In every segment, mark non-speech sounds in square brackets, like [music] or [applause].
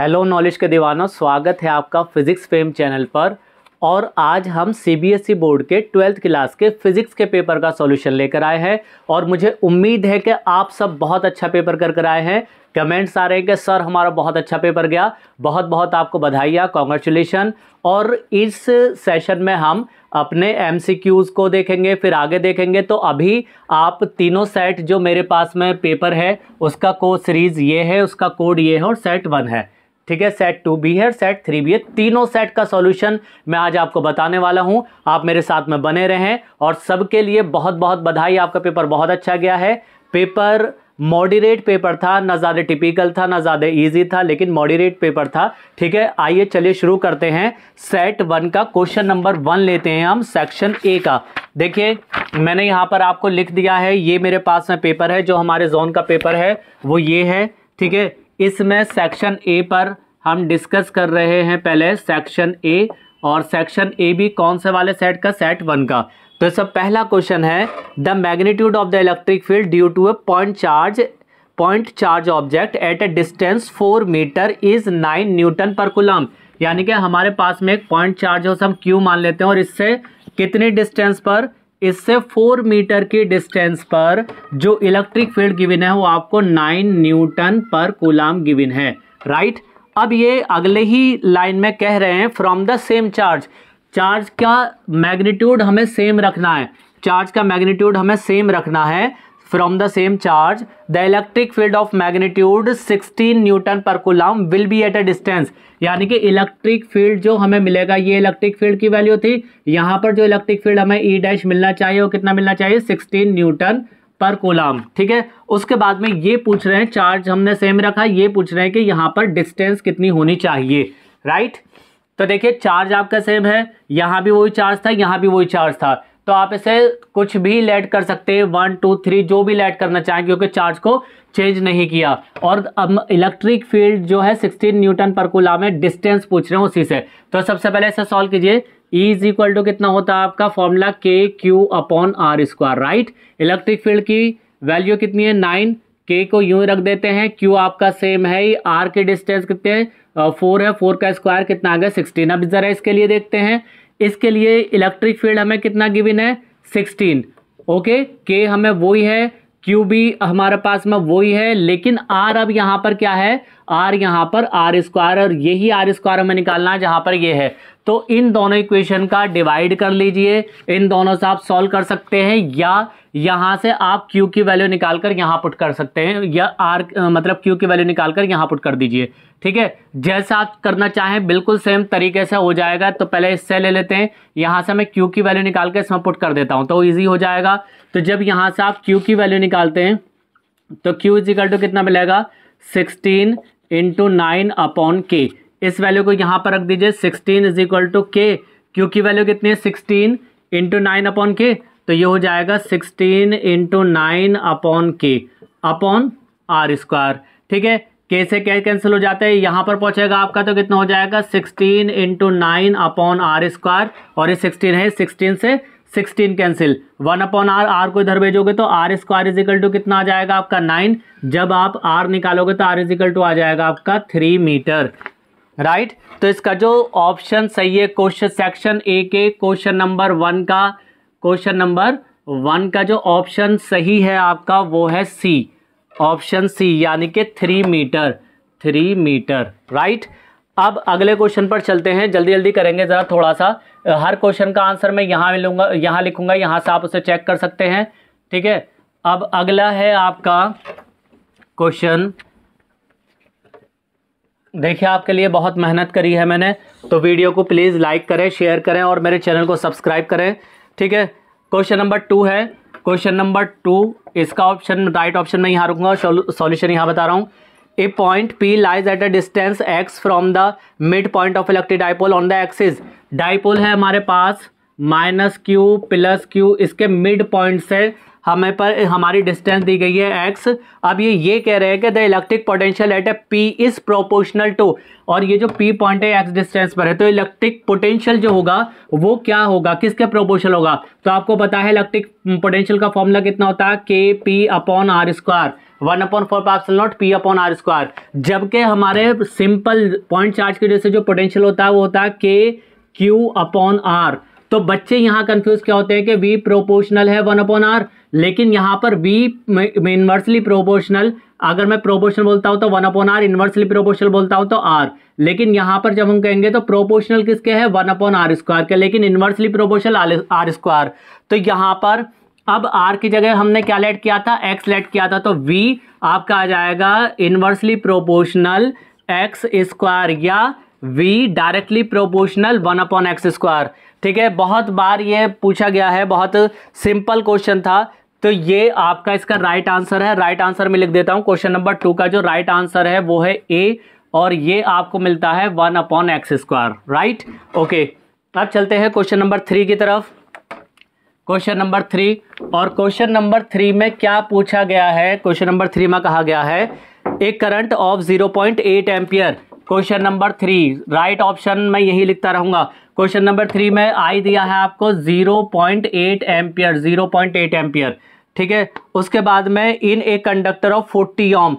Hello knowledge के दीवानों स्वागत है आपका फिज़िक्स फेम चैनल पर और आज हम सीबीएसई e बोर्ड के ट्वेल्थ क्लास के फिज़िक्स के पेपर का सॉल्यूशन लेकर आए हैं और मुझे उम्मीद है कि आप सब बहुत अच्छा पेपर कर कर आए हैं कमेंट्स आ रहे हैं कि सर हमारा बहुत अच्छा पेपर गया बहुत बहुत आपको बधाइयाँ कॉन्ग्रेचुलेसन और इस सेशन में हम अपने एम को देखेंगे फिर आगे देखेंगे तो अभी आप तीनों सेट जो मेरे पास में पेपर है उसका को सीरीज़ ये है उसका कोड ये है और सेट वन है ठीक है सेट टू भी है सेट थ्री भी है तीनों सेट का सॉल्यूशन मैं आज आपको बताने वाला हूं आप मेरे साथ में बने रहें और सबके लिए बहुत बहुत बधाई आपका पेपर बहुत अच्छा गया है पेपर मॉडरेट पेपर था ना ज़्यादा टिपिकल था ना ज़्यादा इजी था लेकिन मॉडरेट पेपर था ठीक है आइए चलिए शुरू करते हैं सेट वन का क्वेश्चन नंबर वन लेते हैं हम सेक्शन ए का देखिए मैंने यहाँ पर आपको लिख दिया है ये मेरे पास में पेपर है जो हमारे जोन का पेपर है वो ये है ठीक है इसमें सेक्शन ए पर हम डिस्कस कर रहे हैं पहले सेक्शन ए और सेक्शन ए भी कौन से वाले सेट का सेट वन का तो सब पहला क्वेश्चन है the magnitude of the electric field due to a point charge point charge object at a distance four metre is nine newton per coulomb यानी कि हमारे पास में एक पॉइंट चार्ज हो हम क्यू मान लेते हैं और इससे कितनी डिस्टेंस पर इससे फोर मीटर की डिस्टेंस पर जो इलेक्ट्रिक फील्ड गिविन है वो आपको nine newton per coulomb given है राइट right? अब ये अगले ही लाइन में कह रहे हैं from the same charge charge का मैग्नीट्यूड हमें सेम रखना है चार्ज का मैग्नीट्यूड हमें सेम रखना है from the same charge the electric field of magnitude 16 newton per coulomb will be at a distance यानी कि इलेक्ट्रिक फील्ड जो हमें मिलेगा ये इलेक्ट्रिक फील्ड की वैल्यू थी यहाँ पर जो इलेक्ट्रिक फील्ड हमें ई e डैश मिलना चाहिए वो कितना मिलना चाहिए 16 न्यूटन पर कोलाम ठीक है उसके बाद में ये पूछ रहे हैं चार्ज हमने सेम रखा ये पूछ रहे हैं कि यहाँ पर डिस्टेंस कितनी होनी चाहिए राइट तो देखिए चार्ज आपका सेम है यहाँ भी वही चार्ज था यहाँ भी वही चार्ज था तो आप इसे कुछ भी लेट कर सकते हैं वन टू थ्री जो भी लेट करना चाहें क्योंकि चार्ज को चेंज नहीं किया और अब इलेक्ट्रिक फील्ड जो है 16 न्यूटन पर कोलाम है डिस्टेंस पूछ रहे हैं उसी से तो सबसे पहले इसे सॉल्व कीजिए इज इक्वल टू कितना होता है आपका formula k Q upon are square right electric field की वैल्यू कितनी है नाइन के को यूं रख देते हैं क्यू आपका सेम है ही आर के डिस्टेंस कितने फोर है फोर का स्क्वायर कितना आ गया सिक्सटीन अब ज़रा इसके लिए देखते हैं इसके लिए इलेक्ट्रिक फील्ड हमें कितना गिविन है सिक्सटीन ओके के हमें वही है क्यू भी हमारे पास में वही है लेकिन आर अब यहाँ पर क्या है आर यहाँ पर आर स्क्वायर और यही आर स्क्वायर हमें निकालना है जहाँ पर ये है तो इन दोनों इक्वेशन का डिवाइड कर लीजिए इन दोनों से आप सॉल्व कर सकते हैं या यहाँ से आप Q की वैल्यू निकाल कर यहाँ पुट कर सकते हैं या R मतलब Q की वैल्यू निकाल कर यहाँ पुट कर दीजिए ठीक है जैसा आप करना चाहें बिल्कुल सेम तरीके से हो जाएगा तो पहले इससे ले लेते हैं यहाँ से मैं Q की वैल्यू निकाल कर इसमें पुट कर देता हूँ तो ईजी हो जाएगा तो जब यहाँ से आप क्यू की वैल्यू निकालते हैं तो क्यू इजिकल टू कितना मिलेगा सिक्सटीन इंटू नाइन अपॉन के इस वैल्यू को यहाँ पर रख दीजिए सिक्सटीन इज इक्वल टू के क्यू की वैल्यू कितनी है सिक्सटीन इंटू नाइन अपॉन के तो ये हो जाएगा sixteen into nine upon k upon are square ठीक है के से के कैंसिल हो जाता है यहाँ पर पहुँचेगा आपका तो कितना हो जाएगा sixteen into nine upon are square और ये सिक्सटीन है सिक्सटीन से sixteen cancel one upon are are को इधर भेजोगे तो आर स्क्वायर इजिकल टू कितना आ जाएगा आपका नाइन जब आप आर निकालोगे तो आर इजिकल टू आ जाएगा आपका थ्री मीटर राइट तो इसका जो ऑप्शन सही है क्वेश्चन सेक्शन ए के क्वेश्चन नंबर वन का क्वेश्चन नंबर वन का जो ऑप्शन सही है आपका वो है सी ऑप्शन सी यानी कि three metre three metre right अब अगले क्वेश्चन पर चलते हैं जल्दी जल्दी करेंगे ज़रा थोड़ा सा हर क्वेश्चन का आंसर मैं यहाँ मिलूँगा यहाँ लिखूँगा यहाँ से आप उसे चेक कर सकते हैं ठीक है अब अगला है आपका क्वेश्चन देखिए आपके लिए बहुत मेहनत करी है मैंने तो वीडियो को प्लीज़ लाइक करें शेयर करें और मेरे चैनल को सब्सक्राइब करें ठीक है क्वेश्चन नंबर टू है क्वेश्चन नंबर टू इसका ऑप्शन राइट ऑप्शन मैं यहाँ रुकूंगा सॉल्यूशन यहाँ बता रहा हूँ a point P lies at a distance x from the mid point of electric dipole on the axis dipole है हमारे पास माइनस क्यू प्लस क्यू इसके मिड पॉइंट से हमें पर हमारी डिस्टेंस दी गई है एक्स अब ये ये कह रहे हैं कि the electric potential at a P is proportional to और ये जो पी पॉइंट है एक्स डिस्टेंस पर है तो इलेक्ट्रिक पोटेंशियल जो होगा वो क्या होगा किसके प्रोपोर्शनल होगा तो आपको पता है इलेक्ट्रिक पोटेंशियल का फॉर्मूला कितना होता है k p upon are square one upon four parcel not p upon are square जबकि हमारे सिंपल पॉइंट चार्ज की वजह से जो पोटेंशियल होता है वो होता है के क्यू अपॉन आर तो बच्चे यहाँ कंफ्यूज क्या होते हैं कि वी प्रोपोर्शनल है वन अपॉन आर लेकिन यहाँ पर वी इन्वर्सली प्रोपोर्शनल अगर मैं प्रोपोर्शनल बोलता हूँ तो one upon r inversely proportional बोलता हूँ तो आर लेकिन यहाँ पर जब हम कहेंगे तो प्रोपोर्शनल किसके है वन अपॉन आर स्क्वायर के लेकिन इन्वर्सली प्रोपोर्शनल आर स्क्वायर तो यहाँ पर अब आर की जगह हमने क्या लेट किया था एक्स लेट किया था तो वी आपका आ जाएगा इन्वर्सली प्रोपोर्शनल एक्स स्क्वायर या V directly proportional one upon x square ठीक है बहुत बार ये पूछा गया है बहुत सिंपल क्वेश्चन था तो ये आपका इसका राइट आंसर है राइट आंसर में लिख देता हूँ क्वेश्चन नंबर टू का जो राइट आंसर है वो है ए और ये आपको मिलता है one upon x square right okay अब चलते हैं क्वेश्चन नंबर थ्री की तरफ क्वेश्चन नंबर थ्री और क्वेश्चन नंबर थ्री में क्या पूछा गया है क्वेश्चन नंबर थ्री में कहा गया है एक current of zero point eight ampere question number three right option में यही लिखता रहूंगा क्वेश्चन नंबर थ्री में आई दिया है आपको zero point eight ampere zero point eight ampere ठीक है उसके बाद में in a conductor of forty ohm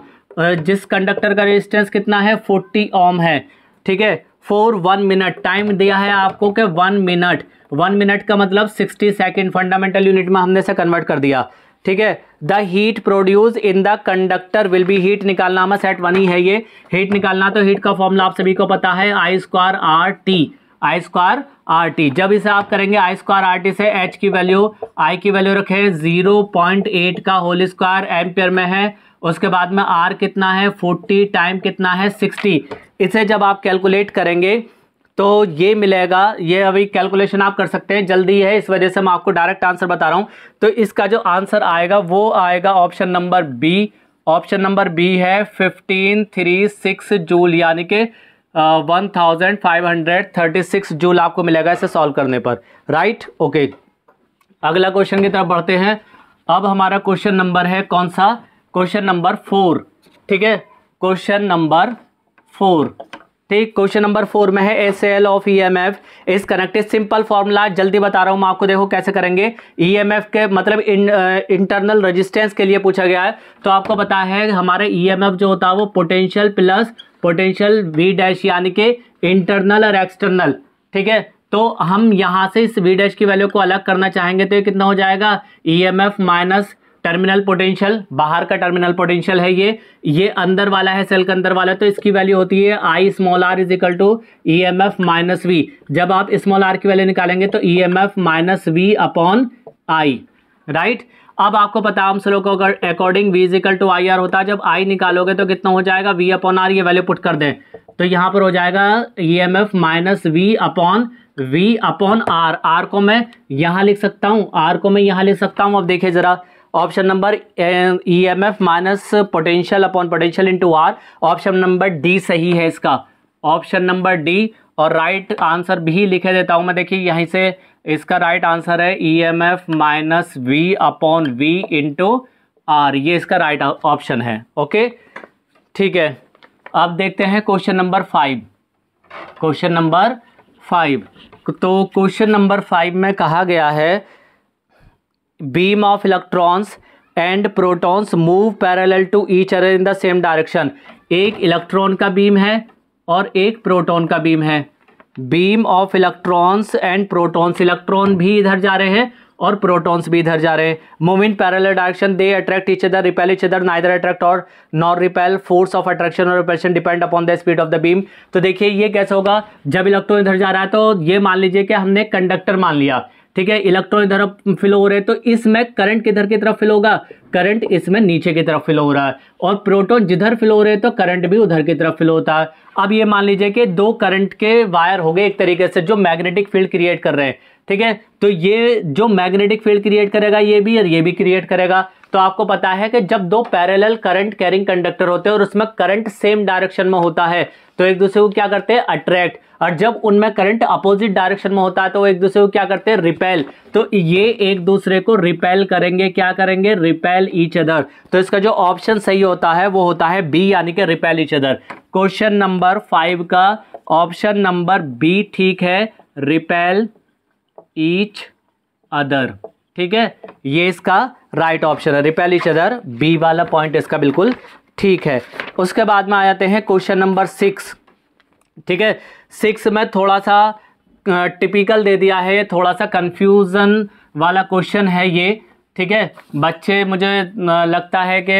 जिस कंडक्टर का रेजिस्टेंस कितना है फोर्टी ओम है ठीक है फोर वन मिनट टाइम दिया है आपको कि वन मिनट वन मिनट का मतलब सिक्सटी सेकेंड फंडामेंटल यूनिट में हमने से कन्वर्ट कर दिया ठीक है the heat produce in the conductor will be heat निकालना हमें सेट वन ही है ये हीट निकालना तो हीट का फॉर्मूला आप सभी को पता है I square r t I square r t जब इसे आप करेंगे आई स्क्वायर आर टी से एच की वैल्यू आई की वैल्यू रखे जीरो पॉइंट एट का होल स्क्वायर एम्पियर में है उसके बाद में आर कितना है फोर्टी टाइम कितना है सिक्सटी इसे जब आप कैलकुलेट करेंगे तो ये मिलेगा ये अभी कैलकुलेशन आप कर सकते हैं जल्दी है इस वजह से मैं आपको डायरेक्ट आंसर बता रहा हूँ तो इसका जो आंसर आएगा वो आएगा option number B option number B है फिफ्टीन थ्री सिक्स जूल यानी कि one thousand five hundred thirty six joule आपको मिलेगा इसे सॉल्व करने पर राइट right? Okay okay. अगला क्वेश्चन की तरफ बढ़ते हैं अब हमारा क्वेश्चन नंबर है कौन सा क्वेश्चन नंबर फोर ठीक है क्वेश्चन नंबर फोर ठीक क्वेश्चन नंबर फोर में है S L of E M F is connected simple formula जल्दी बता रहा हूँ मैं आपको देखो कैसे करेंगे ई एम एफ के मतलब इंटरनल रजिस्टेंस के लिए पूछा गया है तो आपको पता है हमारे ई एम एफ जो होता है वो potential plus potential V dash यानी कि इंटरनल और एक्सटर्नल ठीक है तो हम यहाँ से इस वी डैश की वैल्यू को अलग करना चाहेंगे तो ये कितना हो जाएगा E M F minus terminal potential बाहर का टर्मिनल पोटेंशियल है ये ये अंदर वाला है सेल के अंदर वाला तो इसकी वैल्यू होती है I small r is equal to E M F minus V जब आप स्मॉल आर की वैल्यू निकालेंगे तो E M F minus V upon I right अब आपको पता हम सलो को according V is equal to I R होता है जब आई निकालोगे तो कितना हो जाएगा वी अपॉन आर ये वैल्यू पुट कर दें तो यहाँ पर हो जाएगा E M F minus V upon V upon are are को मैं यहाँ लिख सकता हूँ आर को मैं यहाँ लिख सकता हूँ अब देखिए ज़रा option number E M F minus potential upon potential into r option number D सही है इसका ऑप्शन नंबर डी और राइट right आंसर भी लिखे देता हूं मैं देखिए यहीं से इसका राइट right आंसर है E M F minus V upon V into r ये इसका राइट right ऑप्शन है ओके ठीक है अब देखते हैं question number five question number five तो क्वेश्चन नंबर फाइव में कहा गया है beam of electrons and protons move parallel to each other in the same direction एक इलेक्ट्रॉन का बीम है और एक प्रोटॉन का बीम है beam of electrons and protons electron भी इधर जा रहे हैं और प्रोटॉन्स भी इधर जा रहे हैं move in parallel direction they attract each other repel each other neither attract और nor repel force of attraction और repulsion depend upon the speed of the beam तो देखिए ये कैसे होगा जब इलेक्ट्रॉन इधर जा रहा है तो ये मान लीजिए कि हमने कंडक्टर मान लिया ठीक है इलेक्ट्रॉन इधर फिल हो रहे हैं तो इसमें करंट किधर की तरफ फिल होगा करंट इसमें नीचे की तरफ फिल हो रहा है और प्रोटॉन जिधर फिल हो रहे हैं तो करंट भी उधर की तरफ फिल होता है अब ये मान लीजिए कि दो करंट के वायर हो गए एक तरीके से जो मैग्नेटिक फील्ड क्रिएट कर रहे हैं ठीक है तो ये जो मैग्नेटिक फील्ड क्रिएट करेगा ये भी और ये भी क्रिएट करेगा तो आपको पता है कि जब दो पैरेलल करंट कैरिंग कंडक्टर होते हैं और उसमें करंट सेम डायरेक्शन में होता है तो एक दूसरे को क्या करते हैं अट्रैक्ट और जब उनमें करंट अपोजिट डायरेक्शन में होता है तो वो एक दूसरे को क्या करते हैं रिपेल तो ये एक दूसरे को रिपेल करेंगे क्या करेंगे रिपेल ईच अदर तो इसका जो ऑप्शन सही होता है वो होता है बी यानी कि repel each other question number five का ऑप्शन नंबर बी ठीक है रिपेल ईच अदर ठीक है ये इसका राइट ऑप्शन है इच अदर बी वाला पॉइंट इसका बिल्कुल ठीक है उसके बाद में आ जाते हैं क्वेश्चन नंबर सिक्स ठीक है सिक्स में थोड़ा सा टिपिकल दे दिया है थोड़ा सा कंफ्यूजन वाला क्वेश्चन है ये ठीक है बच्चे मुझे लगता है कि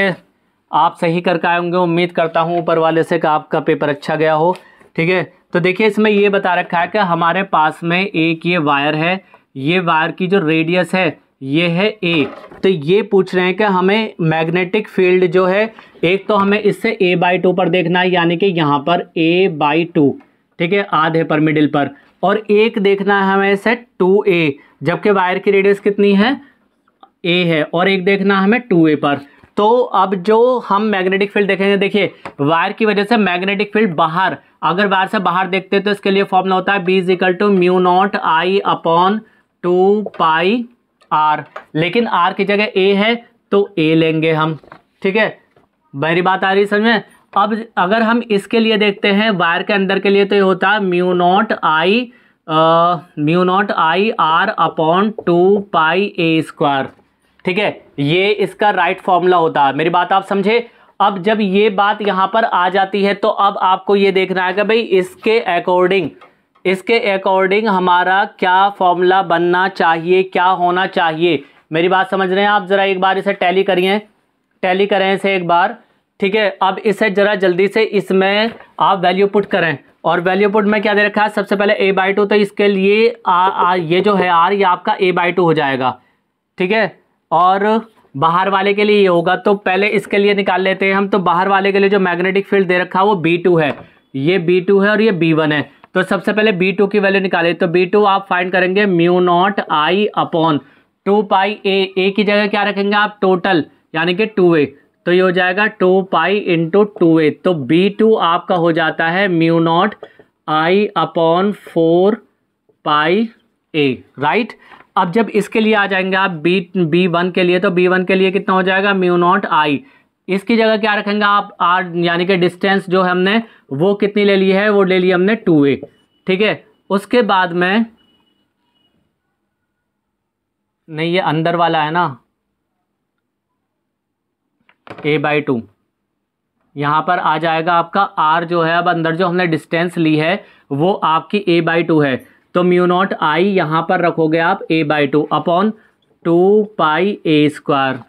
आप सही करके आए होंगे उम्मीद करता हूँ ऊपर वाले से कि आपका पेपर अच्छा गया हो ठीक है तो देखिए इसमें ये बता रखा है कि हमारे पास में एक ये वायर है ये वायर की जो रेडियस है ये है ए तो ये पूछ रहे हैं कि हमें मैग्नेटिक फील्ड जो है एक तो हमें इससे ए बाई टू पर देखना है यानी कि यहाँ पर ए बाई टू ठीक है आधे पर मिडिल पर और एक देखना है हमें इसे टू ए जबकि वायर की रेडियस कितनी है ए है और एक देखना है हमें टू ए पर तो अब जो हम मैग्नेटिक फील्ड देखेंगे देखिए वायर की वजह से मैग्नेटिक फील्ड बाहर अगर वायर से बाहर देखते हैं तो इसके लिए फॉर्मला होता है B is equal to mu naught I upon two pi R लेकिन आर की जगह ए है तो ए लेंगे हम ठीक है मेरी बात आ रही समझ में अब अगर हम इसके लिए देखते हैं वायर के अंदर के लिए तो ये होता है mu naught I mu naught I R upon two pi A square ठीक है ये इसका राइट फॉर्मूला होता है मेरी बात आप समझे अब जब ये बात यहाँ पर आ जाती है तो अब आपको ये देखना है कि भाई इसके अकॉर्डिंग इसके अकॉर्डिंग हमारा क्या फॉर्मूला बनना चाहिए क्या होना चाहिए मेरी बात समझ रहे हैं आप ज़रा एक बार इसे टैली करिए टैली करें इसे एक बार ठीक है अब इसे ज़रा जल्दी से इसमें आप वैल्यू पुट करें और वैल्यू पुट में क्या दे रखा है सबसे पहले ए बाई टू तो इसके लिए आ, आ, ये जो है आर ये आपका ए बाई टू हो जाएगा ठीक है और बाहर वाले के लिए ये होगा तो पहले इसके लिए निकाल लेते हैं हम तो बाहर वाले के लिए जो मैग्नेटिक फील्ड दे रखा है वो बी टू है ये बी टू है और ये बी वन है तो सबसे पहले बी टू की वैल्यू निकाले तो बी टू आप फाइंड करेंगे mu naught I upon two pi A A की जगह क्या रखेंगे आप टोटल यानी कि टू ए तो ये हो जाएगा two pi into two A तो बी टू आपका हो जाता है mu naught I upon four pi A right अब जब इसके लिए आ जाएंगे आप बी बी वन के लिए तो बी वन के लिए कितना हो जाएगा म्यू नॉट आई इसकी जगह क्या रखेंगे आप आर यानी कि डिस्टेंस जो हमने वो कितनी ले ली है वो ले ली हमने टू ए ठीक है उसके बाद में नहीं ये अंदर वाला है ना ए बाई टू यहाँ पर आ जाएगा आपका आर जो है अब अंदर जो हमने डिस्टेंस ली है वो आपकी ए बाई टू है तो म्यू नॉट आई यहाँ पर रखोगे आप A by two upon two pi A square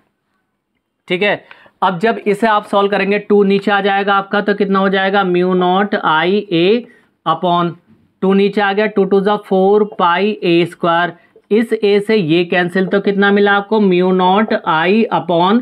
ठीक है अब जब इसे आप सॉल्व करेंगे टू नीचे आ जाएगा आपका तो कितना हो जाएगा mu naught I A upon two नीचे आ गया टू टू ज फोर पाई ए स्क्वायर इस ए से ये कैंसिल तो कितना मिला आपको mu naught I upon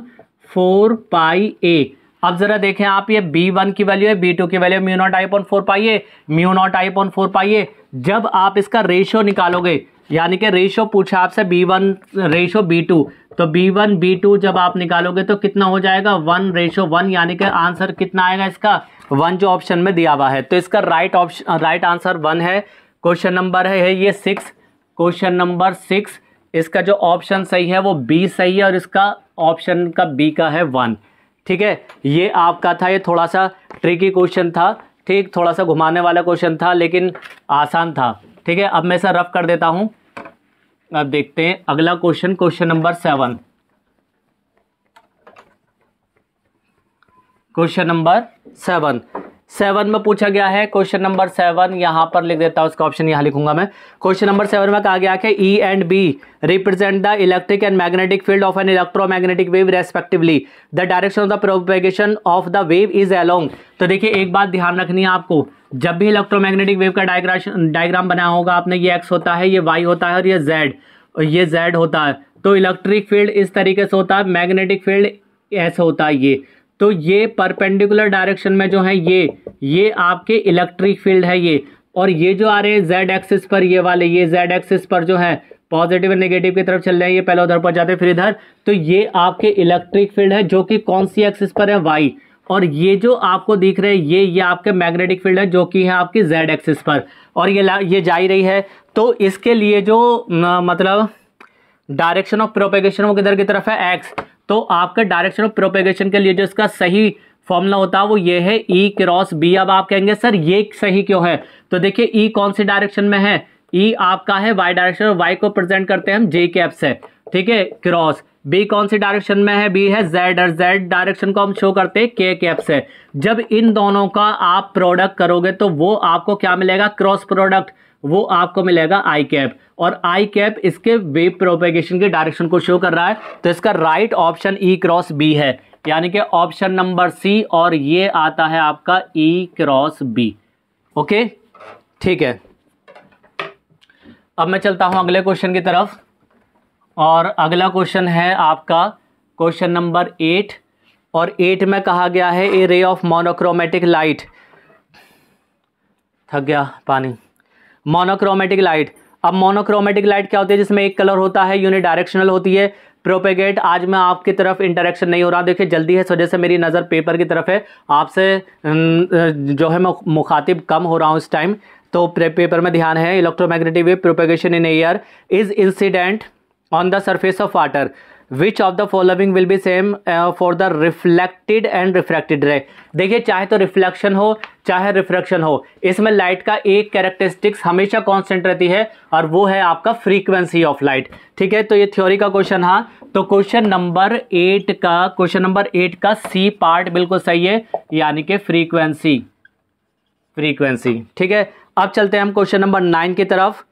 four pi A अब जरा देखें आप ये बी वन की वैल्यू है बी टू की value mu naught I upon four pi A mu naught I upon four pi A जब आप इसका रेशियो निकालोगे यानी कि रेशियो पूछा आपसे B one ratio B two तो बी वन बी टू जब आप निकालोगे तो कितना हो जाएगा वन रेशो वन यानी कि आंसर कितना आएगा इसका वन जो ऑप्शन में दिया हुआ है तो इसका right option right answer one है क्वेश्चन नंबर है ये सिक्स क्वेश्चन नंबर सिक्स इसका जो ऑप्शन सही है वो बी सही है और इसका ऑप्शन का बी का है वन ठीक है ये आपका था ये थोड़ा सा ट्रिकी क्वेश्चन था ठीक थोड़ा सा घुमाने वाला क्वेश्चन था लेकिन आसान था ठीक है अब मैं सर रफ कर देता हूँ अब देखते हैं अगला question question number seven question number seven seven में पूछा गया है क्वेश्चन नंबर सेवन यहाँ पर लिख देता हूँ उसका ऑप्शन यहाँ लिखूंगा मैं क्वेश्चन नंबर सेवन में कहा गया है E and B represent the electric and magnetic field of an electromagnetic wave respectively the direction of the propagation of the wave is along तो देखिए एक बात ध्यान रखनी है आपको जब भी इलेक्ट्रोमैग्नेटिक वेव का डायग्राम डायग्राम बनाया होगा आपने ये एक्स होता है ये वाई होता है और ये जेड ये जेड होता है तो इलेक्ट्रिक फील्ड इस तरीके से होता है मैग्नेटिक फील्ड ऐसे होता है ये तो ये परपेंडिकुलर डायरेक्शन में जो है ये ये आपके इलेक्ट्रिक फील्ड है ये और ये जो आ रहे हैं जेड एक्सिस पर ये वाले ये जेड एक्सिस पर जो है पॉजिटिव एंड नेगेटिव की तरफ चल रहे हैं ये पहले उधर पर जाते हैं फिर इधर तो ये आपके इलेक्ट्रिक फील्ड है जो कि कौन सी एक्सिस पर है वाई और ये जो आपको दिख रहे हैं ये ये आपके मैग्नेटिक फील्ड है जो कि है आपकी जेड एक्सिस पर और ये ये जा ही रही है तो इसके लिए जो न, मतलब डायरेक्शन ऑफ प्रोपेगेशन वो किधर की तरफ है एक्स तो आपके डायरेक्शन ऑफ प्रोपेगेशन के लिए जो इसका सही फॉर्मूला होता है वो ये है ई क्रॉस बी अब आप कहेंगे सर ये सही क्यों है तो देखिए ई e कौन सी डायरेक्शन में है ई e आपका है वाई डायरेक्शन और वाई को प्रेजेंट करते हैं हम जे कैप से ठीक है क्रॉस बी कौन सी डायरेक्शन में है बी है जेड और जेड डायरेक्शन को हम शो करते हैं के कैप से जब इन दोनों का आप प्रोडक्ट करोगे तो वो आपको क्या मिलेगा क्रॉस प्रोडक्ट वो आपको मिलेगा आई कैप और आई कैप इसके वेब प्रोपेगेशन के डायरेक्शन को शो कर रहा है तो इसका right option E cross B है यानी कि ऑप्शन नंबर सी और ये आता है आपका ई क्रॉस बी ओके ठीक है अब मैं चलता हूं अगले क्वेश्चन की तरफ और अगला क्वेश्चन है आपका क्वेश्चन नंबर एट और एट में कहा गया है a ray of monochromatic light थक गया पानी मोनोक्रोमेटिक लाइट अब मोनोक्रोमेटिक लाइट क्या होती है जिसमें एक कलर होता है यूनिट डायरेक्शनल होती है प्रोपेगेट आज मैं आपकी तरफ इंटरेक्शन नहीं हो रहा देखिए जल्दी है इस वजह से मेरी नज़र पेपर की तरफ है आपसे जो है मैं मुखातिब कम हो रहा हूँ इस टाइम तो पेपर में ध्यान है electromagnetic wave propagation in air is incident on the surface of water which of the following will be same for the reflected and refracted ray देखिए चाहे तो रिफ्लेक्शन हो चाहे रिफ्रैक्शन हो इसमें लाइट का एक कैरेक्टरिस्टिक्स हमेशा कॉन्स्टेंट रहती है और वो है आपका फ्रीक्वेंसी ऑफ लाइट ठीक है तो ये थ्योरी का क्वेश्चन हाँ तो क्वेश्चन नंबर एट का क्वेश्चन नंबर एट का सी पार्ट बिल्कुल सही है यानी कि फ्रीक्वेंसी फ्रीक्वेंसी ठीक है अब चलते हैं हम क्वेश्चन नंबर नाइन की तरफ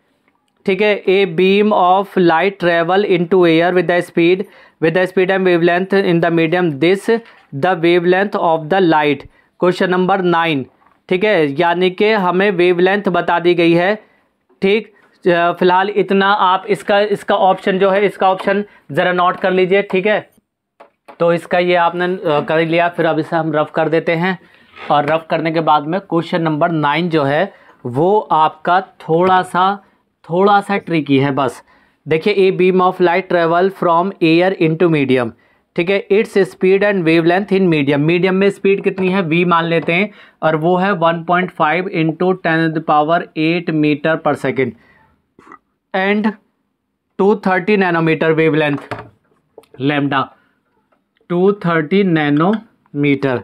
ठीक है a beam of light travel into air with the speed with the speed and length in the medium this the wavelength of the light question number nine ठीक है यानी कि हमें length बता दी गई है ठीक फिलहाल इतना आप इसका इसका ऑप्शन जो है इसका ऑप्शन ज़रा नोट कर लीजिए ठीक है तो इसका ये आपने कर लिया फिर अब इसे हम रफ़ कर देते हैं और रफ़ करने के बाद में क्वेश्चन नंबर नाइन जो है वो आपका थोड़ा सा थोड़ा सा ट्रिकी है बस देखिए a beam of light travel from air into medium ठीक है its speed and wavelength in medium medium में स्पीड कितनी है वी मान लेते हैं और वो है 1.5 point five into ten the power eight metre पर second and 230 nanometre wavelength lambda 230 nanometre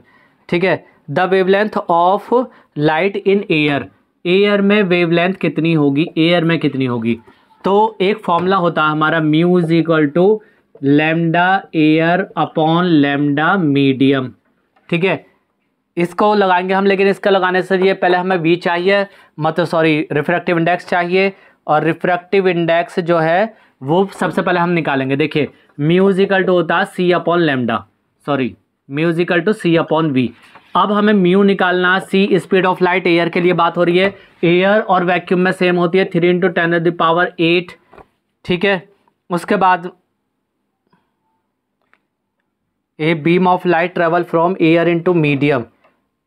ठीक है the wavelength of light in air air में वेवलेंथ कितनी होगी एयर में कितनी होगी तो एक फॉर्मूला होता है हमारा mu is equal to lambda air upon lambda medium ठीक है इसको लगाएंगे हम लेकिन इसका लगाने से ये पहले हमें वी चाहिए मतलब सॉरी रिफ्रैक्टिव इंडेक्स चाहिए और रिफ्रैक्टिव इंडेक्स जो है वो सबसे पहले हम निकालेंगे देखिए म्यूजिकल टू होता है C upon lambda sorry mu is equal to C upon V अब हमें म्यू निकालना C speed of light air के लिए बात हो रही है एयर और वैक्यूम में सेम होती है three into ten the power eight ठीक है उसके बाद a beam of light travel from air into medium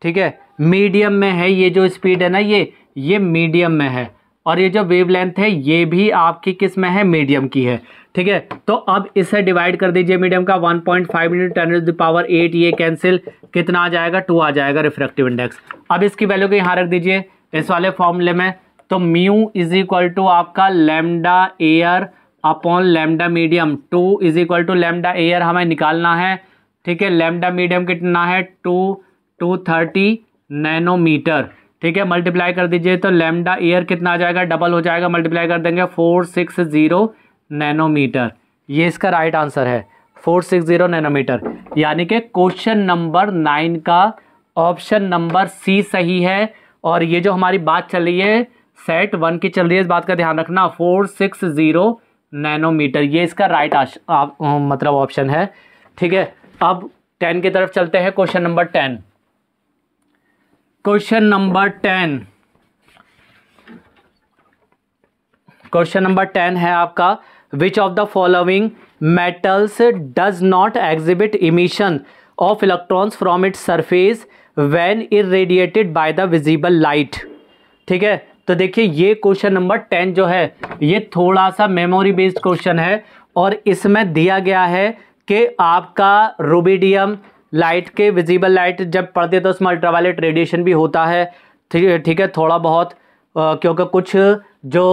ठीक है मीडियम में है ये जो स्पीड है ना ये ये मीडियम में है और ये जो वेवलेंथ है ये भी आपकी किस में है मीडियम की है ठीक है तो अब इसे डिवाइड कर दीजिए मीडियम का 1.5 point five into ten the power eight ये कैंसिल कितना आ जाएगा टू आ जाएगा रिफ्रेक्टिव इंडेक्स अब इसकी वैल्यू को यहाँ रख दीजिए इस वाले फॉर्मूले में तो म्यू इज इक्वल टू आपका lambda air upon lambda medium two is equal to lambda air हमें निकालना है ठीक है लेमडा मीडियम कितना है टू टू थर्टी नैनोमीटर ठीक है मल्टीप्लाई कर दीजिए तो लेमडा एयर कितना आ जाएगा डबल हो जाएगा मल्टीप्लाई कर देंगे फोर सिक्स जीरो नैनोमीटर ये इसका राइट आंसर है फोर सिक्स ज़ीरो नैनोमीटर यानी कि क्वेश्चन नंबर नाइन का ऑप्शन नंबर सी सही है और ये जो हमारी बात चल रही है सेट वन की चल रही है इस बात का ध्यान रखना फोर सिक्स ज़ीरो नैनोमीटर ये इसका राइट आ, मतलब ऑप्शन है ठीक है अब टेन की तरफ चलते हैं question number ten question number ten question number ten है आपका which of the following metals does not exhibit emission of electrons from its surface when irradiated by the visible light ठीक है तो देखिए ये क्वेश्चन नंबर टेन जो है ये थोड़ा सा मेमोरी बेस्ड क्वेश्चन है और इसमें दिया गया है कि आपका रूबीडियम लाइट के विजिबल लाइट जब पड़ती है तो उसमें अल्ट्रावायलेट रेडिएशन भी होता है ठीक है थोड़ा बहुत क्योंकि कुछ जो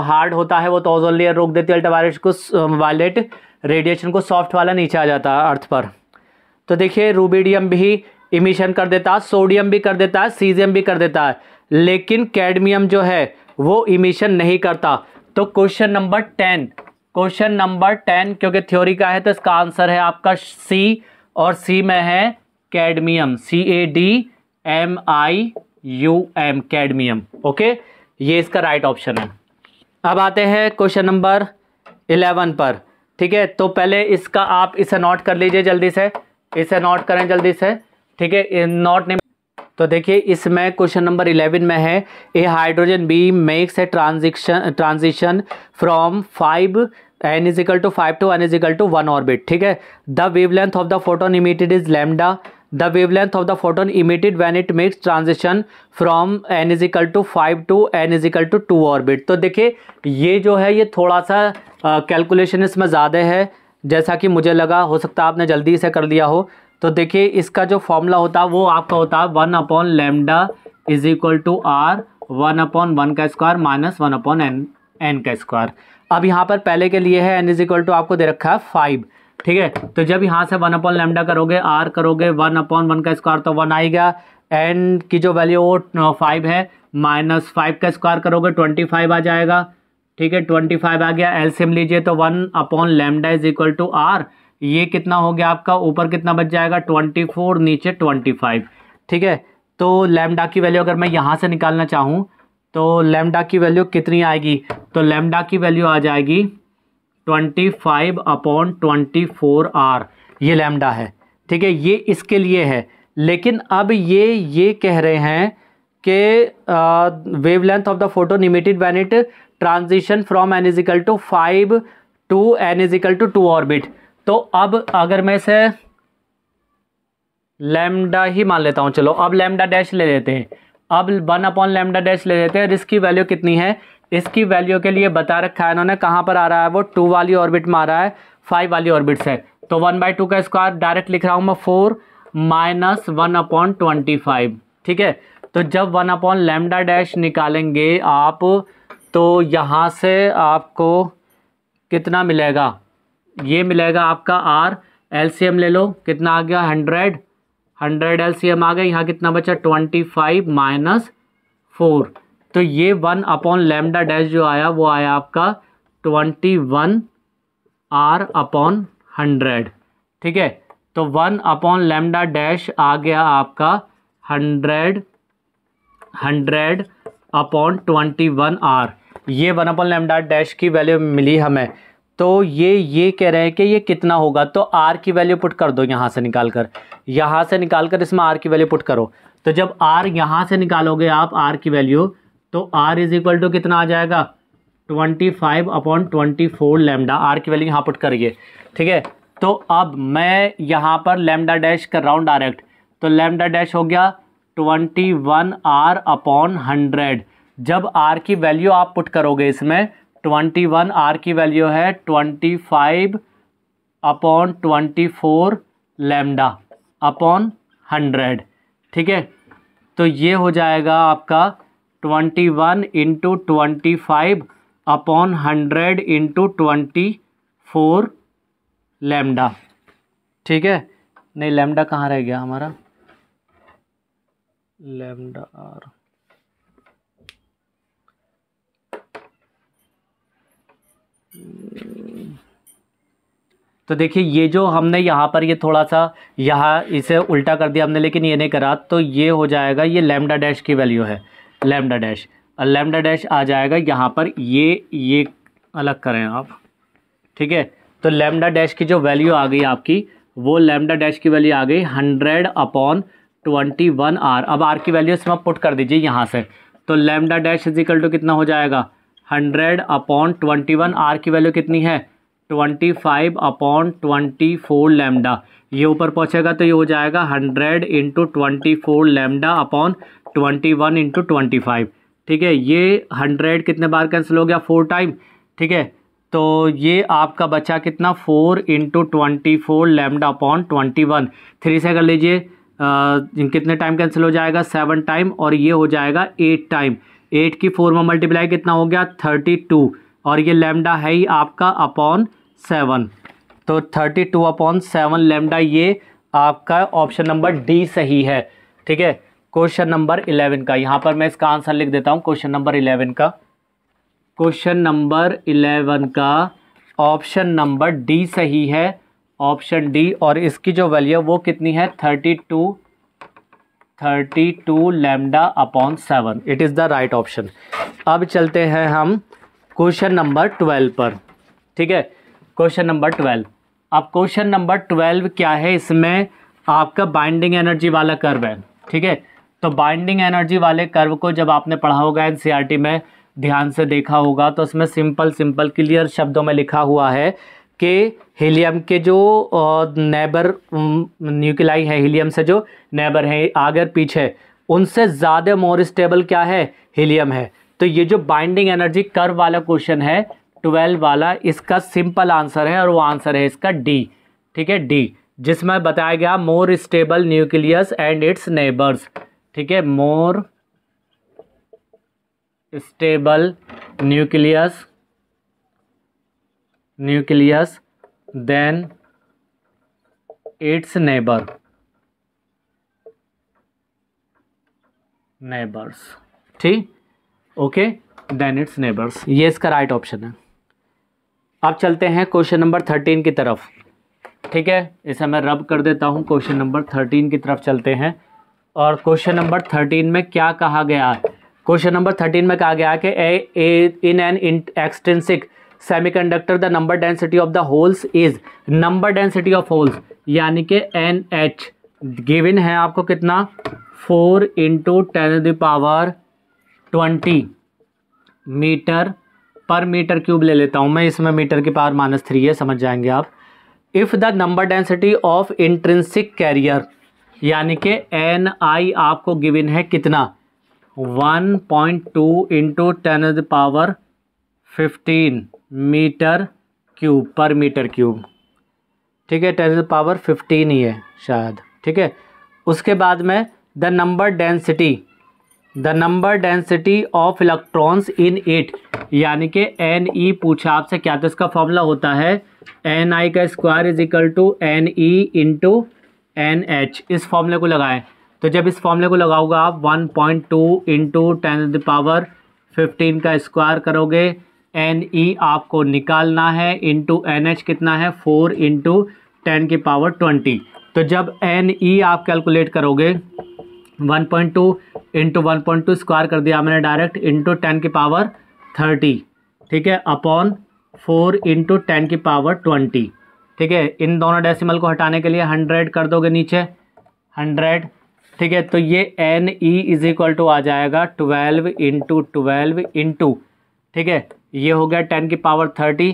हार्ड होता है वो तो ओजोन लेयर रोक देती है अल्ट्रा को वायलेट रेडिएशन को सॉफ्ट वाला नीचे आ जाता है अर्थ पर तो देखिए रूबीडियम भी इमिशन कर देता है सोडियम भी कर देता है सीजियम भी कर देता है लेकिन कैडमियम जो है वो इमिशन नहीं करता तो question number ten question number ten क्योंकि थ्योरी का है तो इसका आंसर है आपका सी और सी में है cadmium C A D M I U M cadmium okay ये इसका राइट ऑप्शन है अब आते हैं क्वेश्चन नंबर इलेवन पर ठीक है तो पहले इसका आप इसे नोट कर लीजिए जल्दी से इसे नोट करें जल्दी से ठीक है नोट नहीं तो देखिए इसमें क्वेश्चन नंबर इलेवन में है a hydrogen be makes a transaction transition from five n is equal to five to n is equal to one orbit ठीक है the wavelength of the photon emitted is lambda wavelength of the photon emitted when it makes transition from n is equal to five to n is equal to two orbit तो देखिए ये जो है ये थोड़ा सा calculation इसमें ज़्यादा है जैसा कि मुझे लगा हो सकता है आपने जल्दी से कर लिया हो तो देखिए इसका जो फॉर्मूला होता है वो आपका होता है one upon lambda is equal to R one upon one का square minus one upon n n का स्क्वायर अब यहाँ पर पहले के लिए है एन इज इक्वल टू आपको दे रखा है फाइव ठीक है तो जब यहाँ से वन अपॉन लेमडा करोगे आर करोगे वन अपॉन वन का स्क्वायर तो वन आएगा एन की जो वैल्यू वो फाइव है माइनस फाइव का स्क्वायर करोगे ट्वेंटी फाइव आ जाएगा ठीक है ट्वेंटी फाइव आ गया एल एलसीएम लीजिए तो one upon lambda is equal to R ये कितना हो गया आपका ऊपर कितना बच जाएगा ट्वेंटी फोर नीचे ट्वेंटी फाइव ठीक है तो लेमडा की वैल्यू अगर मैं यहाँ से निकालना चाहूँ तो लेमडा की वैल्यू कितनी आएगी तो लेमडा की वैल्यू आ जाएगी twenty five upon twenty four R ये लैमडा है ठीक है ये इसके लिए है लेकिन अब ये ये कह रहे हैं कि wavelength of the photon emitted when it transition from n is equal to five to n is equal to two orbit तो अब अगर मैं इसे लेमडा ही मान लेता हूँ चलो अब लेमडा डैश ले लेते हैं अब वन अपॉन लेमडा डैश ले लेते हैं रिस्क की वैल्यू कितनी है इसकी वैल्यू के लिए बता रखा है इन्होंने कहाँ पर आ रहा है वो टू वाली ऑर्बिट में आ रहा है फाइव वाली ऑर्बिट से तो वन बाई टू का स्क्वायर डायरेक्ट लिख रहा हूँ मैं four minus one upon twenty five ठीक है तो जब वन अपॉन लेमडा डैश निकालेंगे आप तो यहाँ से आपको कितना मिलेगा ये मिलेगा आपका आर एम ले लो कितना आ गया हंड्रेड हंड्रेड एम आ गया यहाँ कितना बचा ट्वेंटी फाइव माइनस फोर तो ये वन अपॉन लेमडा डैश जो आया वो आया आपका twenty one R upon hundred ठीक है तो वन अपॉन लेमडा डैश आ गया आपका hundred hundred upon twenty one R ये वन अपॉन लेमडा डैश की वैल्यू मिली हमें तो ये ये कह रहे हैं कि ये कितना होगा तो आर की वैल्यू पुट कर दो यहाँ से निकाल कर यहाँ से निकाल कर इसमें आर की वैल्यू पुट करो तो जब आर यहाँ से निकालोगे आप आर की वैल्यू तो आर इज इक्वल टू कितना आ जाएगा twenty five upon twenty four lambda R की वैल्यू यहाँ पुट करिए ठीक है तो अब मैं यहाँ पर लेमडा डैश कर रहा हूँ डायरेक्ट तो लेमडा डैश हो गया twenty one R upon hundred जब आर की वैल्यू आप पुट करोगे इसमें ट्वेंटी वन आर की वैल्यू है twenty five upon twenty four lambda upon hundred ठीक है तो ये हो जाएगा आपका twenty one into twenty five upon hundred into twenty four lambda ठीक है नहीं लेमडा कहाँ रह गया हमारा लेमडा आर तो देखिए ये जो हमने यहाँ पर ये थोड़ा सा यहाँ इसे उल्टा कर दिया हमने लेकिन ये नहीं करा तो ये हो जाएगा ये लेमडा डैश की वैल्यू है लेमडा डैश लेमडा डैश आ जाएगा यहाँ पर ये ये अलग करें आप ठीक है तो लेमडा डैश की जो वैल्यू आ गई आपकी वो लेमडा डैश की वैल्यू आ गई hundred upon twenty one R अब आर की वैल्यू इसमें पुट कर दीजिए यहाँ से तो लेमडा डैश इजिकल टू कितना हो जाएगा hundred upon twenty one R की वैल्यू कितनी है twenty five upon twenty four lambda ये ऊपर पहुँचेगा तो ये हो जाएगा hundred into twenty four lambda upon twenty one into twenty five ठीक है ये हंड्रेड कितने बार कैंसिल हो गया फोर टाइम ठीक है तो ये आपका बचा कितना four into twenty four lambda upon twenty one three से कर लीजिए कितने टाइम कैंसिल हो जाएगा सेवन टाइम और ये हो जाएगा एट टाइम एट की फोर में मल्टीप्लाई कितना हो गया थर्टी टू और ये लेमडा है ही आपका अपॉन सेवन तो thirty two upon seven lambda ये आपका ऑप्शन नंबर डी सही है ठीक है क्वेश्चन नंबर इलेवन का यहाँ पर मैं इसका आंसर लिख देता हूँ क्वेश्चन नंबर इलेवन का क्वेश्चन नंबर इलेवन का ऑप्शन नंबर डी सही है ऑप्शन डी और इसकी जो वैल्यू वो कितनी है thirty two thirty two lambda upon seven it is the right option अब चलते हैं हम क्वेश्चन नंबर ट्वेल्व पर ठीक है क्वेश्चन नंबर ट्वेल्व अब क्वेश्चन नंबर ट्वेल्व क्या है इसमें आपका बाइंडिंग एनर्जी वाला कर्व है ठीक है तो बाइंडिंग एनर्जी वाले कर्व को जब आपने पढ़ा होगा एन e में ध्यान से देखा होगा तो उसमें सिंपल सिंपल क्लियर शब्दों में लिखा हुआ है कि हीलियम के जो नेबर न्यूक्लाई है हीलियम से जो नेबर है आगे पीछे उनसे ज़्यादा मोर स्टेबल क्या है हीलियम है तो ये जो बाइंडिंग एनर्जी कर्व वाला क्वेश्चन है ट्वेल्व वाला इसका सिंपल आंसर है और वो आंसर है इसका डी ठीक है डी जिसमें बताया गया more stable nucleus and its neighbours ठीक है more stable nucleus nucleus then its neighbour neighbours ठीक ओके देन इट्स नेबर्स ये इसका राइट ऑप्शन है अब चलते हैं क्वेश्चन नंबर थर्टीन की तरफ ठीक है इसे मैं रब कर देता हूँ क्वेश्चन नंबर थर्टीन की तरफ चलते हैं और क्वेश्चन नंबर थर्टीन में क्या कहा गया है क्वेश्चन नंबर थर्टीन में कहा गया है कि in an extrinsic semiconductor the number density of the holes is number density of holes यानी कि एन एच गिविन है आपको कितना four into ten the power twenty metre पर मीटर क्यूब ले लेता हूँ मैं इसमें मीटर की पावर माइनस थ्री है समझ जाएंगे आप if the number density of intrinsic carrier यानी कि एन आई आपको गिविन है कितना one point two into ten the power fifteen metre cube पर मीटर क्यूब ठीक है टेन द पावर फिफ्टीन ही है शायद ठीक है उसके बाद में the number density the number density of electrons in it यानी कि एन ई e पूछा आपसे क्या तो इसका फॉर्मूला होता है एन आई का square is equal to N E into N H इस फॉर्मूले को लगाएं तो जब इस फॉर्मूले को लगाओगे आप one point two into ten the power fifteen का स्क्वायर करोगे एन ई e आपको निकालना है इंटू एन एच कितना है फोर इंटू टेन की पावर ट्वेंटी तो जब एन ई e आप कैलकुलेट करोगे one point two into one point two square कर दिया मैंने डायरेक्ट इंटू टेन की पावर थर्टी ठीक है अपॉन फोर इंटू टेन की पावर ट्वेंटी ठीक है इन दोनों डेसिमल को हटाने के लिए हंड्रेड कर दोगे नीचे हंड्रेड ठीक है तो ये N E is equal to आ जाएगा ट्वेल्व इंटू ट्वेल्व इंटू ठीक है ये हो गया टेन की पावर थर्टी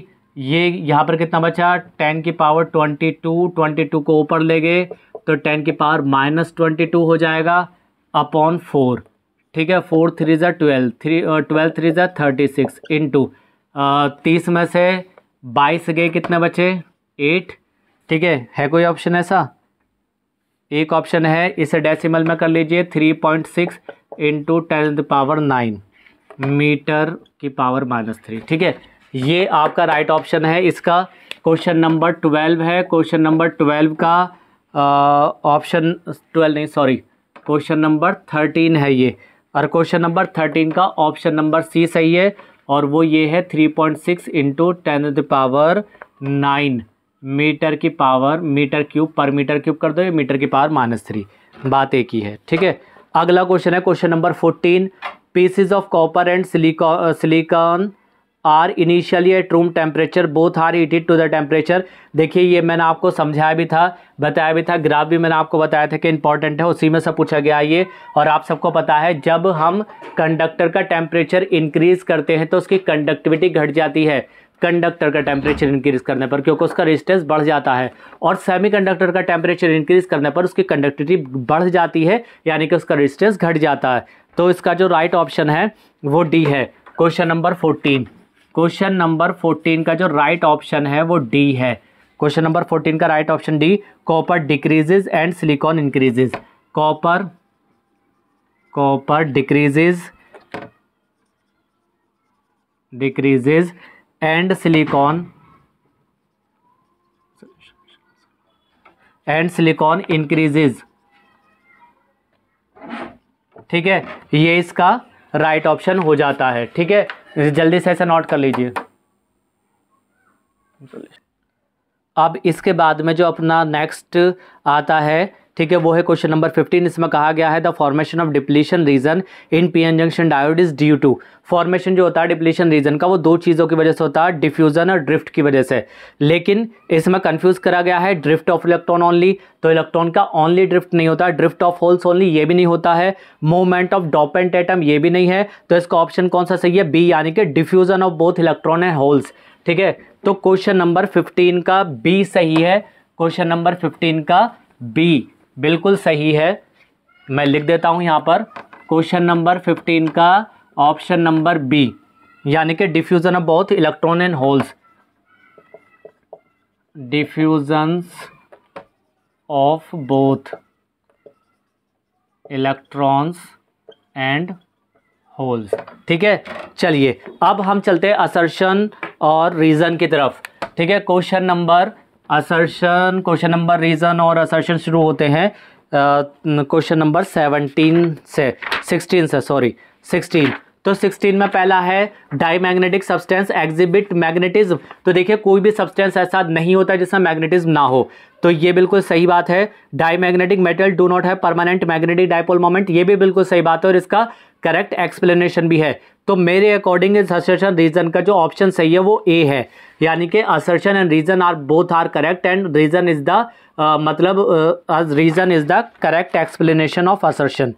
ये यहाँ पर कितना बचा टेन की power twenty two twenty two को ऊपर ले गए तो टेन की पावर माइनस ट्वेंटी टू हो जाएगा अपॉन फोर ठीक है फोर थ्री ज़ा ट्वेल्व थ्री ट्वेल्व थ्री ज़ा थर्टी सिक्स इंटू तीस में से बाईस गए कितने बचे एट ठीक है है कोई ऑप्शन ऐसा एक ऑप्शन है इसे डेसिमल में कर लीजिए three point six into ten the power nine metre की पावर माइनस थ्री ठीक है ये आपका राइट right ऑप्शन है इसका क्वेश्चन नंबर ट्वेल्व है क्वेश्चन नंबर ट्वेल्व का ऑप्शन ट्वेल्व नहीं सॉरी क्वेश्चन नंबर थर्टीन है ये और क्वेश्चन नंबर थर्टीन का ऑप्शन नंबर सी सही है और वो ये है three point six into ten the power nine metre की पावर मीटर क्यूब पर मीटर क्यूब कर दो मीटर की पावर माइनस थ्री बात एक ही है ठीक है अगला क्वेश्चन है question number fourteen pieces of copper and silicon silicon are initially at room temperature both are heated to the temperature देखिए ये मैंने आपको समझाया भी था बताया भी था ग्राफ भी मैंने आपको बताया था कि इंपॉर्टेंट है उसी में सब पूछा गया ये और आप सबको पता है जब हम कंडक्टर का टेम्परेचर इंक्रीज करते हैं तो उसकी कंडक्टिविटी घट जाती है कंडक्टर का टेम्परेचर इंक्रीज करने पर क्योंकि उसका रेजिस्टेंस बढ़ जाता है और सेमीकंडक्टर का टेम्परेचर इंक्रीज करने पर उसकी कंडक्टिविटी बढ़ जाती है यानी कि उसका रेजिस्टेंस घट जाता है तो इसका जो राइट ऑप्शन है वो डी है question number fourteen question number fourteen का जो राइट ऑप्शन है वो डी है क्वेश्चन नंबर फोर्टीन का right option D copper decreases and silicon increases copper copper decreases decreases and silicon and silicon increases ठीक है ये इसका राइट right ऑप्शन हो जाता है ठीक है जल्दी से ऐसा नोट कर लीजिए अब इसके बाद में जो अपना नेक्स्ट आता है ठीक है वो है क्वेश्चन नंबर फिफ्टीन इसमें कहा गया है the formation of depletion region in PN junction diode is due to formation जो होता है डिप्लीशन रीजन का वो दो चीज़ों की वजह से होता है डिफ्यूजन और ड्रिफ्ट की वजह से लेकिन इसमें कंफ्यूज करा गया है ड्रिफ्ट ऑफ इलेक्ट्रॉन ओनली तो इलेक्ट्रॉन का ओनली ड्रिफ्ट नहीं होता ड्रिफ्ट ऑफ होल्स ओनली ये भी नहीं होता है मूवमेंट ऑफ डॉपेंट एटम ये भी नहीं है तो इसका ऑप्शन कौन सा सही है बी यानी कि diffusion of both electron and holes ठीक है तो क्वेश्चन नंबर फिफ्टीन का बी सही है क्वेश्चन नंबर फिफ्टीन का बी बिल्कुल सही है मैं लिख देता हूँ यहाँ पर क्वेश्चन नंबर फिफ्टीन का ऑप्शन नंबर बी यानी कि diffusion of both electron and holes diffusions of both electrons and holes ठीक है चलिए अब हम चलते हैं असर्शन और रीज़न की तरफ ठीक है question number assertion question number reason और असर्शन शुरू होते हैं क्वेश्चन नंबर सेवनटीन से सिक्सटीन से सॉरी सिक्सटीन तो 16 में पहला है diamagnetic substance exhibit magnetism तो देखिए कोई भी सब्सटेंस ऐसा नहीं होता जिसमें मैग्नेटिज्म ना हो तो ये बिल्कुल सही बात है diamagnetic metal do not have permanent magnetic dipole moment ये भी बिल्कुल सही बात है और इसका करेक्ट एक्सप्लेनेशन भी है तो मेरे अकॉर्डिंग इस असर्शन रीजन का जो ऑप्शन सही है वो ए है यानी कि assertion and reason are both are correct and reason is the मतलब reason is the correct explanation of assertion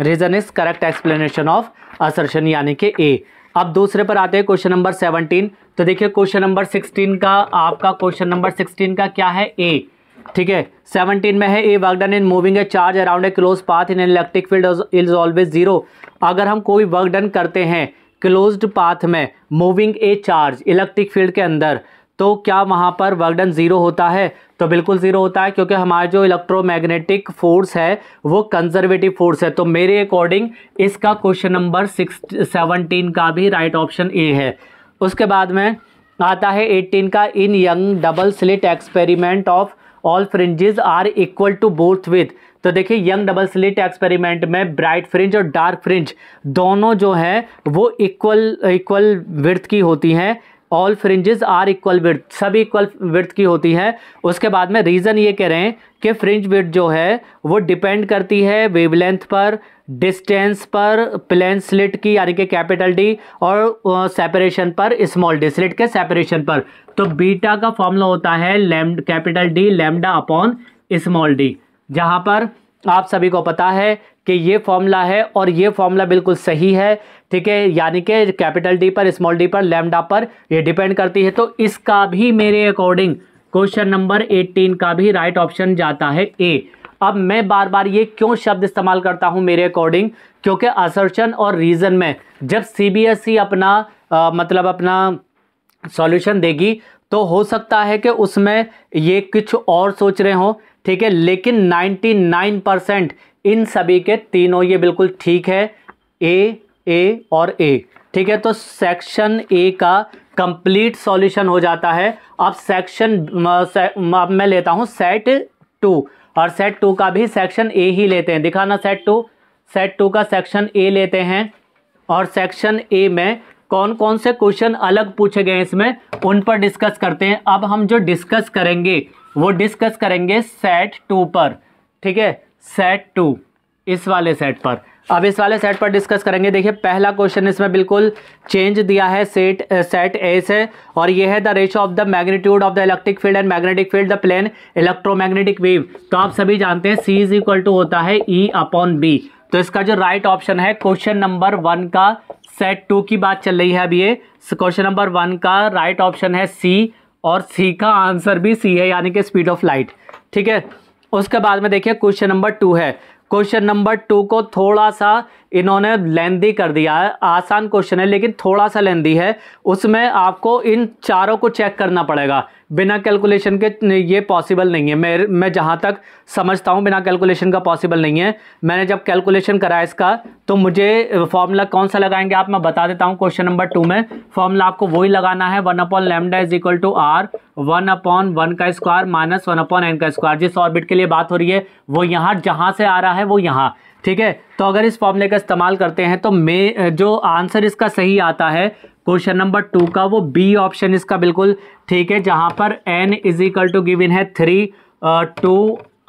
reason is correct explanation of assertion यानी कि ए अब दूसरे पर आते हैं क्वेश्चन नंबर सेवनटीन तो देखिए क्वेश्चन नंबर सिक्सटीन का आपका क्वेश्चन नंबर सिक्सटीन का क्या है ए ठीक है सेवनटीन में है A work done in moving a charge around a close path in electric field is always zero अगर हम कोई वर्कडन करते हैं क्लोज्ड पाथ में moving a charge electric field के अंदर तो क्या वहाँ पर वर्कडन ज़ीरो होता है तो बिल्कुल ज़ीरो होता है क्योंकि हमारा जो इलेक्ट्रोमैग्नेटिक फोर्स है वो कंजर्वेटिव फोर्स है तो मेरे अकॉर्डिंग इसका क्वेश्चन नंबर सिक्स सेवनटीन का भी राइट ऑप्शन ए है उसके बाद में आता है एट्टीन का in Young double slit experiment of all fringes are equal to both width तो देखिए यंग डबल स्लिट एक्सपेरिमेंट में ब्राइट फ्रिंज और डार्क फ्रिंज दोनों जो हैं वो इक्वल इक्वल विर्थ की होती हैं all fringes are equal width सब इक्वल विर्थ की होती है उसके बाद में रीज़न ये कह रहे हैं कि फ्रिंज विर्थ जो है वो डिपेंड करती है वेवलेंथ पर डिस्टेंस पर प्लेन स्लिट की यानी कि कैपिटल डी और सेपरेशन पर स्मॉल डी स्लिट के सेपरेशन पर तो बीटा का फॉर्मूला होता है lambda capital D lambda upon small D जहाँ पर आप सभी को पता है कि ये फॉर्मूला है और ये फॉर्मूला बिल्कुल सही है ठीक है यानी कि कैपिटल डी पर स्मॉल डी पर लेमडा पर ये डिपेंड करती है तो इसका भी मेरे अकॉर्डिंग क्वेश्चन नंबर एट्टीन का भी राइट ऑप्शन जाता है ए अब मैं बार बार ये क्यों शब्द इस्तेमाल करता हूँ मेरे अकॉर्डिंग क्योंकि असर्शन और रीज़न में जब ई e अपना आ, मतलब अपना सॉल्यूशन देगी तो हो सकता है कि उसमें ये कुछ और सोच रहे हों ठीक है लेकिन 99 परसेंट इन सभी के तीनों ये बिल्कुल ठीक है ए ए और ए ठीक है तो सेक्शन ए का कंप्लीट सॉल्यूशन हो जाता है अब सेक्शन अब मैं लेता हूँ सेट टू और सेट टू का भी सेक्शन ए ही लेते हैं दिखाना सेट टू सेट टू का सेक्शन ए लेते हैं और सेक्शन ए में कौन कौन से क्वेश्चन अलग पूछे गए इसमें उन पर डिस्कस करते हैं अब हम जो डिस्कस करेंगे वो डिस्कस करेंगे सेट टू पर ठीक है सेट टू इस वाले सेट पर अब इस वाले सेट पर डिस्कस करेंगे देखिए पहला क्वेश्चन इसमें बिल्कुल चेंज दिया है सेट सेट ए से और यह है the ratio of the magnitude of the electric field and magnetic field the plane electromagnetic wave तो आप सभी जानते हैं सी इज इक्वल टू होता है ई अपॉन बी तो इसका जो राइट right ऑप्शन है क्वेश्चन नंबर वन का सेट टू की बात चल रही है अब ये क्वेश्चन नंबर वन का राइट right ऑप्शन है सी और सी का आंसर भी सी है यानी कि स्पीड ऑफ लाइट ठीक है उसके बाद में देखिए क्वेश्चन नंबर टू है क्वेश्चन नंबर टू को थोड़ा सा इन्होंने लेंदी कर दिया है आसान क्वेश्चन है लेकिन थोड़ा सा लेंदी है उसमें आपको इन चारों को चेक करना पड़ेगा बिना कैलकुलेशन के ये पॉसिबल नहीं है मैं मैं जहाँ तक समझता हूँ बिना कैलकुलेशन का पॉसिबल नहीं है मैंने जब कैलकुलेशन कराया इसका तो मुझे फॉर्मूला कौन सा लगाएंगे आप मैं बता देता हूँ क्वेश्चन नंबर टू में फॉर्मूला आपको वही लगाना है one upon lambda is equal to R one upon one का square minus one upon N का स्क्वायर जिस ऑर्बिट के लिए बात हो रही है वो यहाँ जहाँ से आ रहा है वो यहाँ ठीक है तो अगर इस फॉर्मूले का इस्तेमाल करते हैं तो मे जो आंसर इसका सही आता है क्वेश्चन नंबर टू का वो बी ऑप्शन इसका बिल्कुल ठीक है जहाँ पर N is equal to given है थ्री टू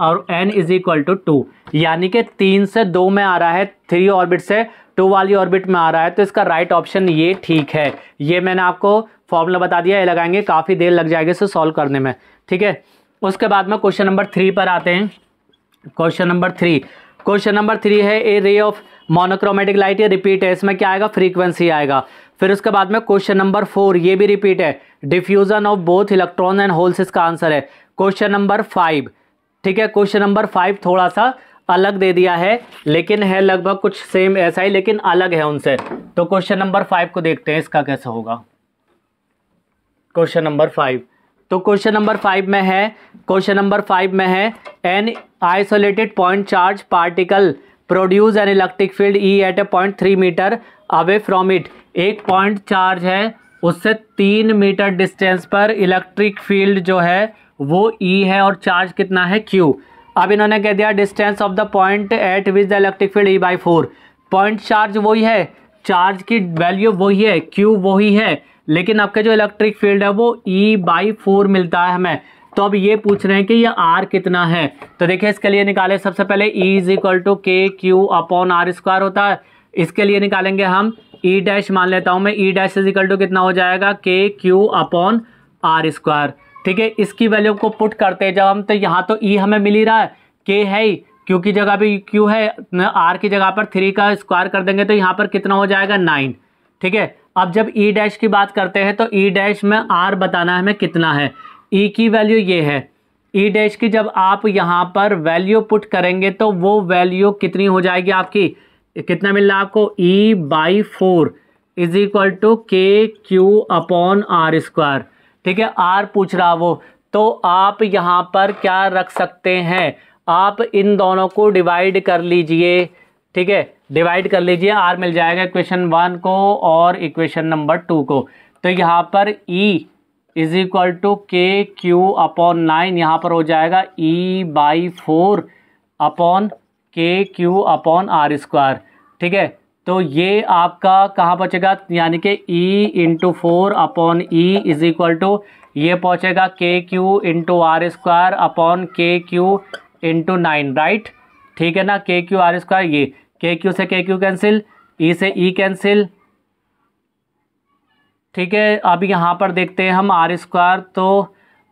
और N is equal to two यानी कि तीन से दो में आ रहा है थ्री ऑर्बिट से टू वाली ऑर्बिट में आ रहा है तो इसका राइट ऑप्शन ये ठीक है ये मैंने आपको फॉर्मूला बता दिया ये लगाएंगे काफ़ी देर लग जाएगी इसे सॉल्व करने में ठीक है उसके बाद में क्वेश्चन नंबर थ्री पर आते हैं question number three question number three है a ray of monochromatic light ये रिपीट है इसमें क्या आएगा फ्रीक्वेंसी आएगा फिर उसके बाद में क्वेश्चन नंबर फोर ये भी रिपीट है diffusion of both electron and holes इसका आंसर है क्वेश्चन नंबर फाइव ठीक है क्वेश्चन नंबर फाइव थोड़ा सा अलग दे दिया है लेकिन है लगभग कुछ सेम ऐसा ही लेकिन अलग है उनसे तो क्वेश्चन नंबर फाइव को देखते हैं इसका कैसा होगा क्वेश्चन नंबर फाइव तो क्वेश्चन नंबर फाइव में है क्वेश्चन नंबर फाइव में है an isolated point charge particle produce an electric field E at a point three metre away from it एक पॉइंट चार्ज है उससे तीन मीटर डिस्टेंस पर इलेक्ट्रिक फील्ड जो है वो ई e है और चार्ज कितना है क्यू अब इन्होंने कह दिया distance of the point at which the electric field E by four point charge वही है चार्ज की वैल्यू वही है क्यू वही है लेकिन आपका जो इलेक्ट्रिक फील्ड है वो ई बाई फोर मिलता है हमें तो अब ये पूछ रहे हैं कि ये आर कितना है तो देखिए इसके लिए निकाले सबसे पहले ई इज इक्वल टू के क्यू अपॉन आर स्क्वायर होता है इसके लिए निकालेंगे हम ई e डैश मान लेता हूँ मैं E dash is equal to कितना हो जाएगा के क्यू अपॉन आर स्क्वायर ठीक है इसकी वैल्यू को पुट करते हैं जब हम तो यहाँ तो ई e हमें मिल ही रहा है के है ही क्यू की जगह पे क्यू है आर की जगह पर थ्री का स्क्वायर कर देंगे तो यहाँ पर कितना हो जाएगा नाइन ठीक है अब जब ई e डैश की बात करते हैं तो ई e डैश में आर बताना है हमें कितना है ई e की वैल्यू ये है ई e डैश की जब आप यहाँ पर वैल्यू पुट करेंगे तो वो वैल्यू कितनी हो जाएगी आपकी कितना मिल रहा है आपको E by four is equal to के क्यू अपॉन आर स्क्वायर ठीक है आर पूछ रहा वो तो आप यहाँ पर क्या रख सकते हैं आप इन दोनों को डिवाइड कर लीजिए ठीक है डिवाइड कर लीजिए आर मिल जाएगा इक्वेशन वन को और इक्वेशन नंबर टू को तो यहाँ पर ई इज इक्वल टू के क्यू अपॉन नाइन यहाँ पर हो जाएगा E by four upon K Q upon are square ठीक है तो ये आपका कहाँ पहुँचेगा यानी कि E into four upon E is equal to ये पहुँचेगा K Q into R square upon K Q into nine right ठीक है ना के क्यू आर स्क्वायर ये के क्यू से के क्यू कैंसिल ई से ई e कैंसिल ठीक है अब यहाँ पर देखते हैं हम आर स्क्वायर तो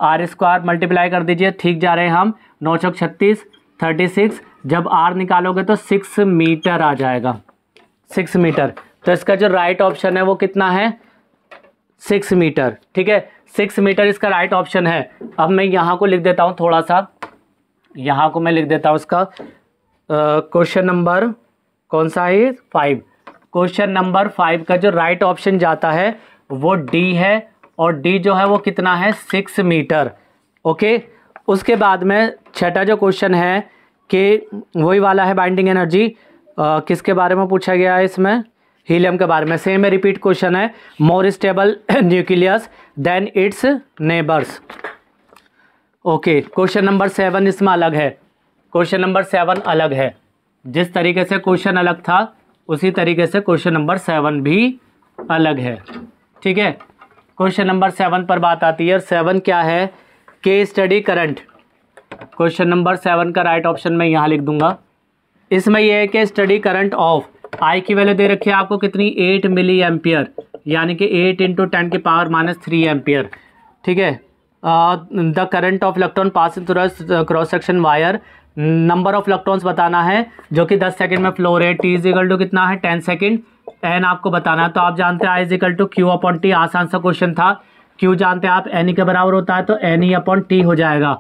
आर स्क्वायर मल्टीप्लाई कर दीजिए ठीक जा रहे हैं हम नौ सौ छत्तीस थर्टी सिक्स जब आर निकालोगे तो सिक्स मीटर आ जाएगा सिक्स मीटर तो इसका जो राइट ऑप्शन है वो कितना है सिक्स मीटर ठीक है सिक्स मीटर इसका राइट ऑप्शन है अब मैं यहाँ को लिख देता हूँ थोड़ा सा यहाँ को मैं लिख देता हूँ इसका क्वेश्चन नंबर कौन सा है फाइव क्वेश्चन नंबर फाइव का जो राइट right ऑप्शन जाता है वो डी है और डी जो है वो कितना है सिक्स मीटर ओके उसके बाद में छठा जो क्वेश्चन है कि वही वाला है बाइंडिंग एनर्जी किसके बारे में पूछा गया है इसमें हीलियम के बारे में सेम है रिपीट क्वेश्चन है more stable nucleus then it's neighbours okay question number seven इसमें अलग है क्वेश्चन नंबर सेवन अलग है जिस तरीके से क्वेश्चन अलग था उसी तरीके से क्वेश्चन नंबर सेवन भी अलग है ठीक है क्वेश्चन नंबर सेवन पर बात आती है और सेवन क्या है के study current question number seven का राइट ऑप्शन मैं यहाँ लिख दूंगा इसमें यह है कि स्टडी करंट ऑफ आई की वैल्यू दे रखी है आपको कितनी एट मिली एम्पियर यानी कि एट इंटू टेन की पावर माइनस थ्री एम्पियर ठीक है the current of electron pass through cross section wire number of electrons बताना है जो कि दस सेकेंड में flow rate T is equal to कितना है टेन सेकेंड एन आपको बताना है तो आप जानते हैं I is equal to Q upon T आसान सा क्वेश्चन था क्यू जानते हैं आप एन के बराबर होता है तो एन ई अपॉन टी हो जाएगा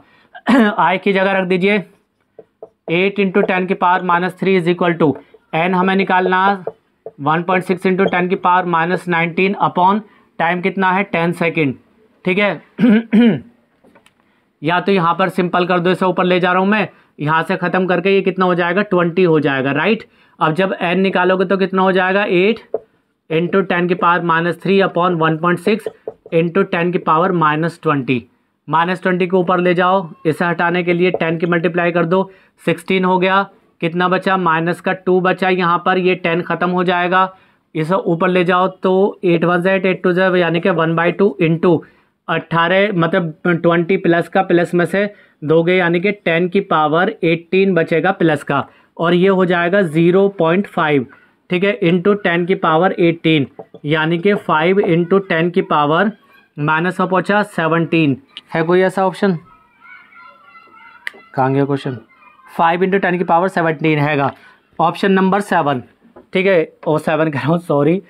आई [clears throat] की जगह रख दीजिए एट इंटू टेन की power minus three is equal to N हमें निकालना one point six into ten की power minus nineteen upon time कितना है टेन सेकेंड ठीक है [clears throat] या तो यहाँ पर सिंपल कर दो इसे ऊपर ले जा रहा हूँ मैं यहाँ से ख़त्म करके ये कितना हो जाएगा ट्वेंटी हो जाएगा राइट अब जब एन निकालोगे तो कितना हो जाएगा एट इंटू टेन की power minus three upon one point six into ten की power minus twenty minus twenty के ऊपर ले जाओ इसे हटाने के लिए टेन की मल्टीप्लाई कर दो सिक्सटीन हो गया कितना बचा माइनस का टू बचा यहाँ पर ये टेन ख़त्म हो जाएगा इसे ऊपर ले जाओ तो एट वन जैट एट टू जैट यानी कि वन बाई टू इंटू अट्ठारह मतलब ट्वेंटी प्लस का प्लस में से दोगे यानी कि टेन की पावर एट्टीन बचेगा प्लस का और ये हो जाएगा ज़ीरो पॉइंट फाइव ठीक है इंटू टेन की पावर एट्टीन यानी कि फाइव इंटू टेन की पावर माइनस में पहुँचा सेवनटीन है कोई ऐसा ऑप्शन कहाँ गया क्वेश्चन फाइव इंटू टेन की पावर सेवनटीन हैगा ऑप्शन नंबर सेवन ठीक है ओ सेवन कह रहा हूँ सॉरी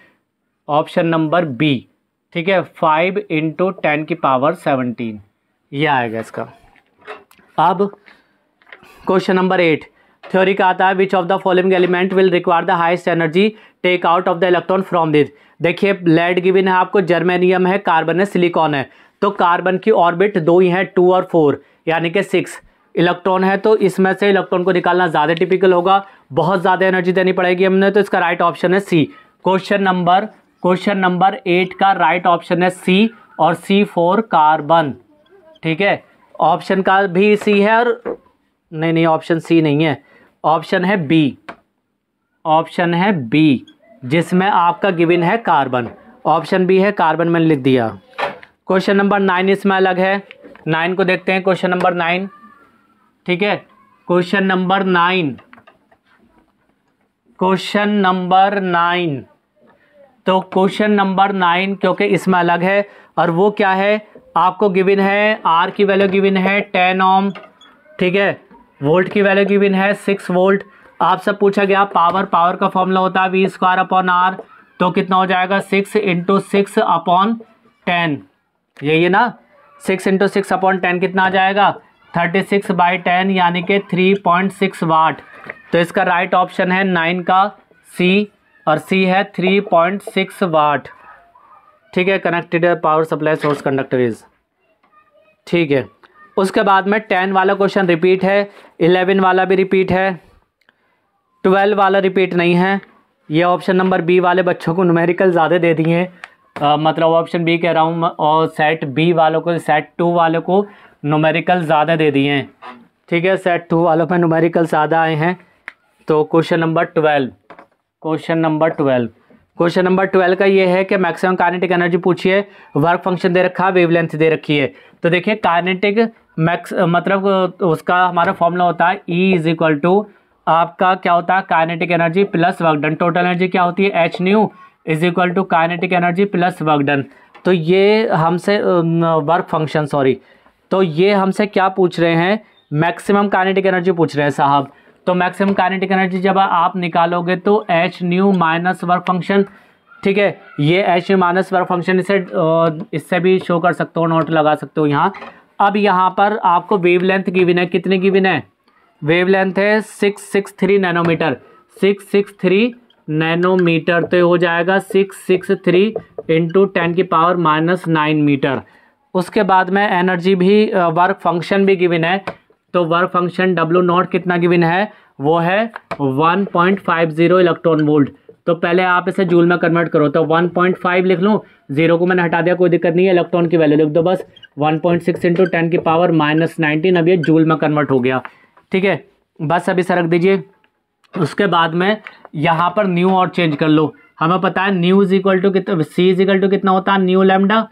ऑप्शन नंबर बी ठीक है फाइव इंटू टेन की पावर सेवनटीन यह आएगा इसका अब क्वेश्चन नंबर एट थ्योरी का आता है which of the following element will require the highest energy take out of the electron from this देखिए लेड गिविन है आपको जर्मेनियम है कार्बन है सिलिकॉन है तो कार्बन की ऑर्बिट दो ही है टू और फोर यानी कि सिक्स इलेक्ट्रॉन है तो इसमें से इलेक्ट्रॉन को निकालना ज़्यादा टिपिकल होगा बहुत ज़्यादा एनर्जी देनी पड़ेगी हमने तो इसका राइट ऑप्शन है C question number question number eight का राइट ऑप्शन है सी और सी फोर कार्बन ठीक है ऑप्शन का भी सी है और नहीं नहीं ऑप्शन सी नहीं है ऑप्शन है बी ऑप्शन है बी जिसमें आपका गिविन है कार्बन ऑप्शन बी है कार्बन मैंने लिख दिया क्वेश्चन नंबर नाइन इसमें अलग है नाइन को देखते हैं क्वेश्चन नंबर नाइन ठीक है question number nine question number nine तो क्वेश्चन नंबर नाइन क्योंकि इसमें अलग है और वो क्या है आपको गिविन है आर की वैल्यू गिविन है टेन ओम ठीक है वोल्ट की वैल्यू गिविन है सिक्स वोल्ट आपसे पूछा गया पावर पावर का फॉर्मूला होता है वी स्क्वायर अपॉन आर तो कितना हो जाएगा six into six upon ten यही है ना six into six upon ten कितना आ जाएगा थर्टी सिक्स बाई टेन यानी कि थ्री पॉइंट सिक्स वाट तो इसका राइट ऑप्शन है नाइन का सी और सी है थ्री पॉइंट सिक्स वाट ठीक है connected power supply source conductor is ठीक है उसके बाद में टेन वाला क्वेश्चन रिपीट है इलेवन वाला भी रिपीट है ट्वेल्व वाला रिपीट नहीं है ये ऑप्शन नंबर बी वाले बच्चों को न्यूमेरिकल ज़्यादा दे दिए मतलब ऑप्शन बी कह रहा हूँ और सेट बी वालों को सेट टू वालों को नुमेरिकल ज़्यादा दे दिए हैं ठीक है सेट टू वालों पर नुमेरिकल ज़्यादा आए हैं तो question number twelve question number twelve question number twelve का ये है कि मैक्सिमम कार्नेटिक एनर्जी पूछिए वर्क फंक्शन दे रखा है वेवलेंथ दे रखी है तो देखिए कार्नेटिक मैक्स मतलब उसका हमारा फॉर्मूला होता है ई इज इक्वल टू आपका क्या होता है kinetic energy plus work done total energy क्या होती है H nu is equal to kinetic energy plus work done तो ये हमसे वर्क फंक्शन सॉरी तो ये हमसे क्या पूछ रहे हैं मैक्सिमम कार्नेटिक एनर्जी पूछ रहे हैं साहब तो मैक्सिमम काइनेटिक एनर्जी जब आप निकालोगे तो H nu minus work function ठीक है ये H nu minus work function इसे इससे भी शो कर सकते हो नोट लगा सकते हो यहाँ अब यहाँ पर आपको वेव लेंथ गिविन है कितने विन है वेव लेंथ है six six three nanometre six six three nanometre तो हो जाएगा six six three into ten की पावर माइनस नाइन मीटर उसके बाद में एनर्जी भी वर्क फंक्शन भी गिविन है तो वर्क फंक्शन डब्ल्यू नॉट कितना गिविन है वो है 1.50 इलेक्ट्रॉन वोल्ट तो पहले आप इसे जूल में कन्वर्ट करो तो 1.5 लिख लूँ जीरो को मैंने हटा दिया कोई दिक्कत नहीं है इलेक्ट्रॉन की वैल्यू लिख दो बस 1.6 पॉइंट सिक्स इंटू टेन की पावर माइनस नाइनटीन अब ये जूल में कन्वर्ट हो गया ठीक है बस अभी सरक दीजिए उसके बाद में यहाँ पर न्यू और चेंज कर लो हमें पता है न्यू इज इक्वल टू कितना सी इज इक्वल टू कितना होता है न्यू लेमडा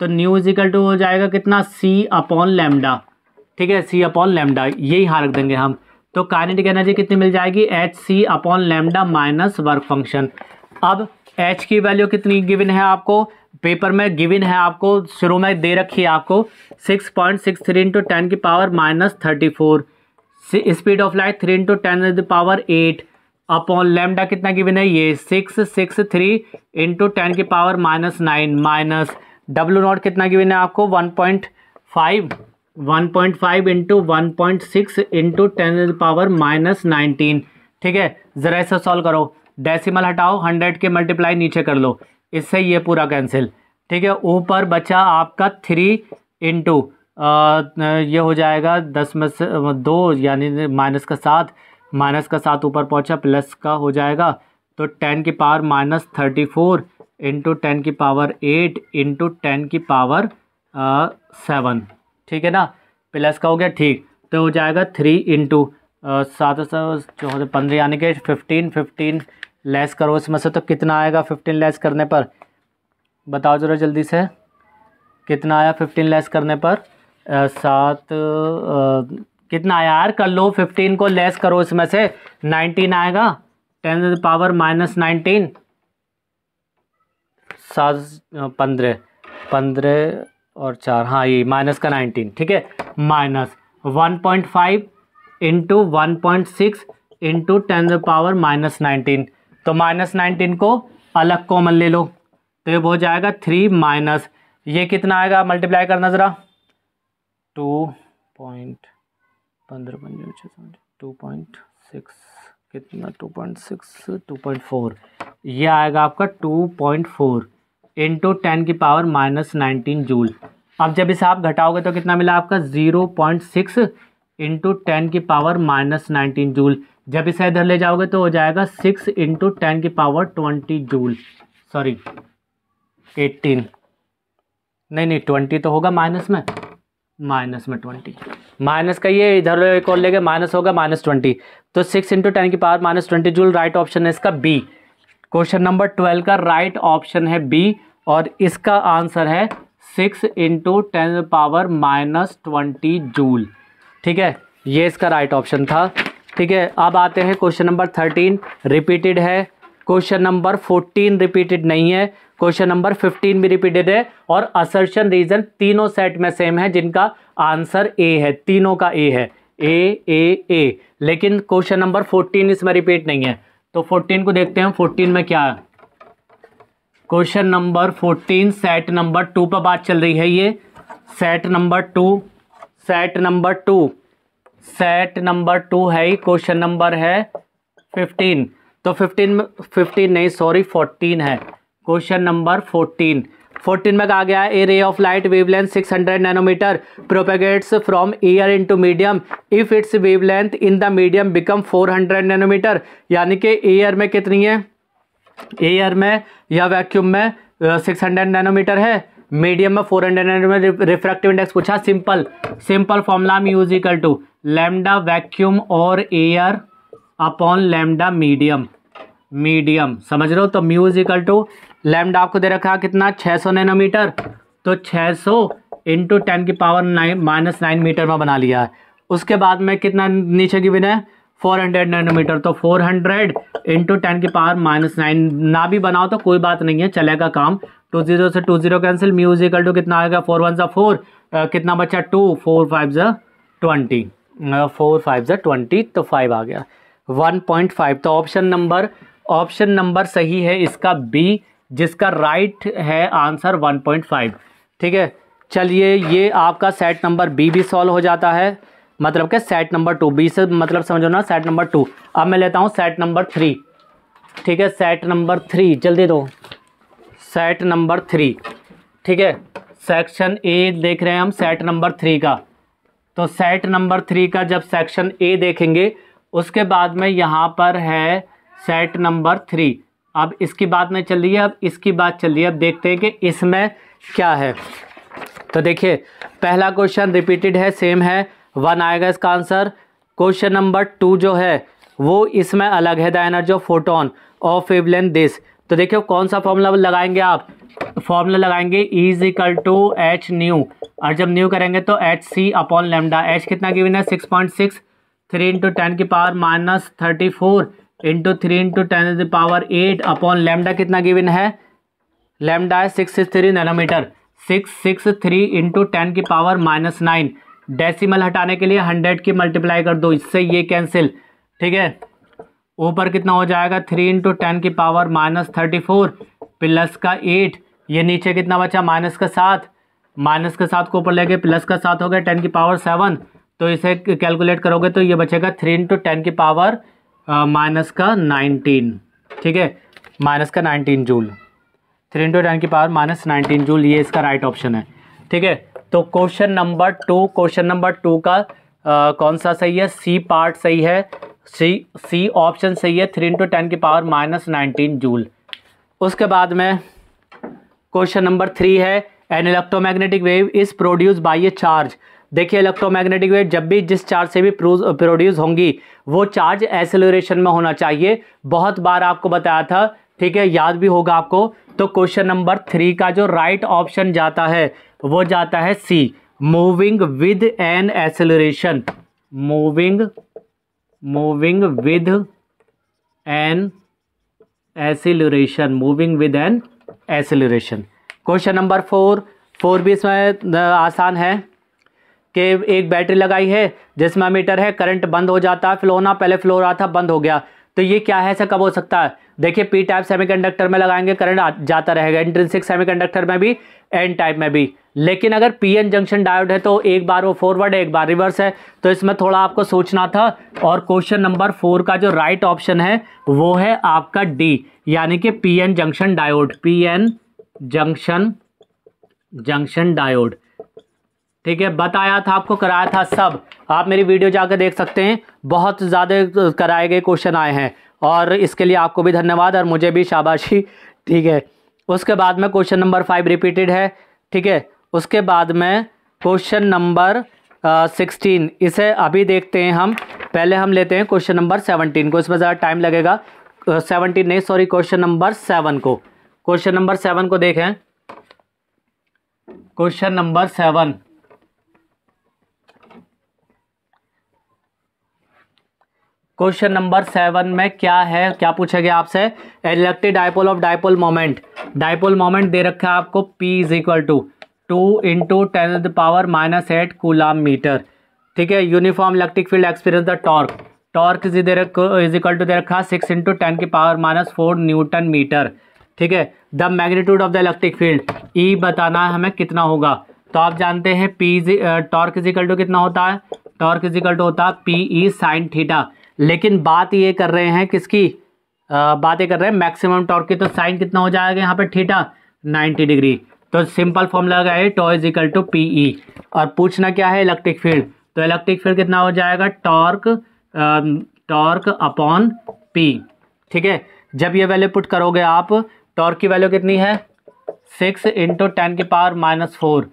तो न्यू इज इक्वल टू हो जाएगा कितना सी अपॉन लेमडा ठीक है सी अपॉन लेमडा यही यहाँ रख देंगे हम तो काइनेटिक एनर्जी कितनी मिल जाएगी H C upon lambda minus work function अब एच की वैल्यू कितनी गिविन है आपको पेपर में गिविन है आपको शुरू में दे रखी है आपको six point six three into ten की power minus thirty four speed of light three into ten the power eight upon lambda कितना गिविन है ये six six three into ten की power minus nine minus W naught कितना given है आपको one point five one point five into one point six into ten power minus nineteen ठीक है ज़रा इसे सॉल्व करो डेसिमल हटाओ हंड्रेड के मल्टीप्लाई नीचे कर लो इससे ये पूरा कैंसिल ठीक है ऊपर बचा आपका थ्री इंटू ये हो जाएगा दस में से दो यानी माइनस का सात माइनस का सात ऊपर पहुंचा प्लस का हो जाएगा तो टेन की power minus thirty four into ten की पावर एट इंटू टेन की पावर सेवन ठीक है ना प्लस का हो गया ठीक तो हो जाएगा थ्री इंटू सात सौ चौदह पंद्रह यानी कि फिफ्टीन फिफ्टीन लेस करो इसमें से तो कितना आएगा फिफ्टीन लेस करने पर बताओ ज़रा जल्दी से कितना आया फिफ्टीन लेस करने पर सात कितना आया यार कर लो फिफ्टीन को लेस करो इसमें से नाइनटीन आएगा टेन पावर माइनस नाइनटीन सात पंद्रह पंद्रह और चार हाँ ये माइनस का नाइनटीन ठीक है minus one point five into one point six into ten the power minus nineteen तो माइनस नाइनटीन को अलग कॉमन ले लो तो ये हो जाएगा थ्री माइनस ये कितना आएगा मल्टीप्लाई करना ज़रा टू पॉइंट पंद्रह पंद्रह छः टू पॉइंट सिक्स कितना two point six two point four ये आएगा आपका two point four into ten की पावर माइनस नाइनटीन जूल अब जब इसे आप घटाओगे तो कितना मिला आपका zero point six into ten की पावर माइनस नाइनटीन जूल जब इसे इधर ले जाओगे तो हो जाएगा सिक्स इंटू टेन की power twenty joule sorry eighteen नहीं नहीं ट्वेंटी तो होगा माइनस में माइनस में ट्वेंटी माइनस का ये इधर एक और लेके माइनस होगा माइनस ट्वेंटी तो सिक्स इंटू टेन की power minus twenty joule right option है इसका बी क्वेश्चन नंबर ट्वेल्व का राइट ऑप्शन है बी और इसका आंसर है six into ten power minus twenty joule ठीक है ये इसका राइट ऑप्शन था ठीक है अब आते हैं क्वेश्चन नंबर थर्टीन रिपीटेड है क्वेश्चन नंबर फोर्टीन रिपीटेड नहीं है क्वेश्चन नंबर फिफ्टीन भी रिपीटेड है और असर्शन रीजन तीनों सेट में सेम है जिनका आंसर ए है तीनों का ए है ए ए ए लेकिन क्वेश्चन नंबर फोर्टीन इसमें रिपीट नहीं है तो फोर्टीन को देखते हैं फोर्टीन में क्या है question number fourteen set number two पर बात चल रही है ये set number two set number two set number two है ही क्वेश्चन नंबर है फिफ्टीन तो फिफ्टीन फिफ्टीन नहीं सॉरी फोर्टीन है क्वेश्चन नंबर फोर्टीन फोर्टीन में कहा गया है a ray of light wavelength hundred nanometre propagates from air into medium if its wavelength in the medium become four hundred nanometre यानी कि air में कितनी है एयर में या वैक्यूम में सिक्स हंड्रेड नैनोमीटर है मीडियम में four hundred nanometre refractive index पूछा सिंपल सिंपल फॉर्मुला में use equal to lambda vacuum और air upon lambda medium medium समझ रहे हो तो म्यूज इक्वल टू लेमडा आपको दे रखा कितना सौ नैनोमीटर तो छः सौ इंटू टेन की power nine minus nine metre में बना लिया है उसके बाद में कितना नीचे की बिना है फोर हंड्रेड नैनोमीटर तो फोर हंड्रेड इंटू टेन की पावर माइनस नाइन ना भी बनाओ तो कोई बात नहीं है चलेगा काम टू जीरो से two zero cancel mu is equal to कितना आएगा फोर वन ज़ा फोर कितना बचा टू फोर फाइव ज़ा ट्वेंटी फोर फाइव ज़ा ट्वेंटी तो फाइव आ गया वन पॉइंट फाइव तो ऑप्शन नंबर ऑप्शन नंबर सही है इसका बी जिसका राइट है आंसर वन पॉइंट फाइव ठीक है चलिए ये आपका सेट नंबर बी भी सॉल्व हो जाता है मतलब के सेट नंबर टू बी से मतलब समझो ना सेट नंबर टू अब मैं लेता हूँ सेट नंबर थ्री ठीक है सेट नंबर थ्री जल्दी दो सेट नंबर थ्री ठीक है सेक्शन ए देख रहे हैं हम सेट नंबर थ्री का तो सेट नंबर थ्री का जब सेक्शन ए देखेंगे उसके बाद में यहाँ पर है सेट नंबर थ्री अब इसकी बात नहीं चल रही है अब इसकी बात चल रही है अब देखते हैं कि इसमें क्या है तो देखिए पहला क्वेश्चन रिपीटेड है सेम है वन आएगा इसका आंसर क्वेश्चन नंबर टू जो है वो इसमें अलग है the energy of photon of wavelength this तो देखियो कौन सा फॉर्मूला लगाएंगे आप फॉर्मूला लगाएंगे is equal to H nu और जब न्यू करेंगे तो H C upon lambda H कितना गिवन है six point six three into ten की power minus thirty four into three into ten the power eight upon lambda कितना given है lambda है six three nanometre six six three into ten की power minus nine decimal हटाने के लिए hundred की multiply कर दो इससे ये कैंसिल ठीक है ऊपर कितना हो जाएगा थ्री इंटू टेन की power minus thirty four plus का एट ये नीचे कितना बचा माइनस का सात माइनस के साथ को ऊपर लेके प्लस का सात हो गया टेन की पावर सेवन तो इसे कैलकुलेट करोगे तो ये बचेगा थ्री इंटू टेन की पावर माइनस का नाइनटीन ठीक है माइनस का nineteen joule three into ten की पावर माइनस नाइनटीन जूल ये इसका राइट ऑप्शन है ठीक है तो question number two question number two का आ, कौन सा सही है सी पार्ट सही है सी सी ऑप्शन सही है थ्री इंटू टेन की पावर माइनस नाइनटीन जूल उसके बाद में क्वेश्चन नंबर थ्री है an electromagnetic wave is produce by a charge देखिए इलेक्ट्रोमैग्नेटिक वेव जब भी जिस चार्ज से भी प्रोड्यूस होंगी वो चार्ज एसेलरेशन में होना चाहिए बहुत बार आपको बताया था ठीक है याद भी होगा आपको तो क्वेश्चन नंबर थ्री का जो राइट right ऑप्शन जाता है तो वो जाता है C moving with an acceleration moving moving with an acceleration moving with an acceleration question number four four भी इसमें आसान है कि एक बैटरी लगाई है जिसमें मीटर है करंट बंद हो जाता है फ्लो ना पहले फ्लो रहा था बंद हो गया तो ये क्या है ऐसा कब हो सकता है देखिए पी टाइप सेमीकंडक्टर में लगाएंगे करंट जाता रहेगा इंट्रेंसिक सेमीकंडक्टर में भी एन टाइप में भी लेकिन अगर पीएन जंक्शन डायोड है तो एक बार वो फॉरवर्ड है एक बार रिवर्स है तो इसमें थोड़ा आपको सोचना था और क्वेश्चन नंबर फोर का जो राइट right ऑप्शन है वो है आपका डी यानी कि PN junction diode PN junction junction diode ठीक है बताया था आपको कराया था सब आप मेरी वीडियो जाकर देख सकते हैं बहुत ज़्यादा कराए गए क्वेश्चन आए हैं और इसके लिए आपको भी धन्यवाद और मुझे भी शाबाशी ठीक है उसके बाद में क्वेश्चन नंबर फाइव रिपीटेड है ठीक है उसके बाद में क्वेश्चन नंबर सिक्सटीन इसे अभी देखते हैं हम पहले हम लेते हैं क्वेश्चन नंबर सेवनटीन को इसमें ज़्यादा टाइम लगेगा सेवनटीन नहीं सॉरी क्वेश्चन नंबर सेवन को क्वेश्चन नंबर सेवन को देखें question number seven question number seven में क्या है क्या पूछा गया आपसे electric dipole of dipole moment dipole moment दे रखा है आपको P is equal to two into ten the power minus eight coulomb metre ठीक है uniform electric field experience the torque torque is दे इज इक्वल टू दे रखा six into ten की power minus four newton metre ठीक है the magnitude of the electric field E बताना है हमें कितना होगा तो आप जानते हैं P torque is equal to कितना होता है टॉर्क इज इक्वल टू होता है पी ई साइन थीटा लेकिन बात ये कर रहे हैं किसकी uh, बात ये कर रहे हैं मैक्सिमम टॉर्क की तो साइन कितना हो जाएगा यहाँ पर थीटा नाइन्टी डिग्री तो सिंपल फॉर्मूला क्या है tau is equal to P E और पूछना क्या है इलेक्ट्रिक फील्ड तो इलेक्ट्रिक फील्ड कितना हो जाएगा टॉर्क टॉर्क अपॉन पी ठीक है जब ये वैल्यू पुट करोगे आप टॉर्क की वैल्यू कितनी है सिक्स इंटू टेन की power minus four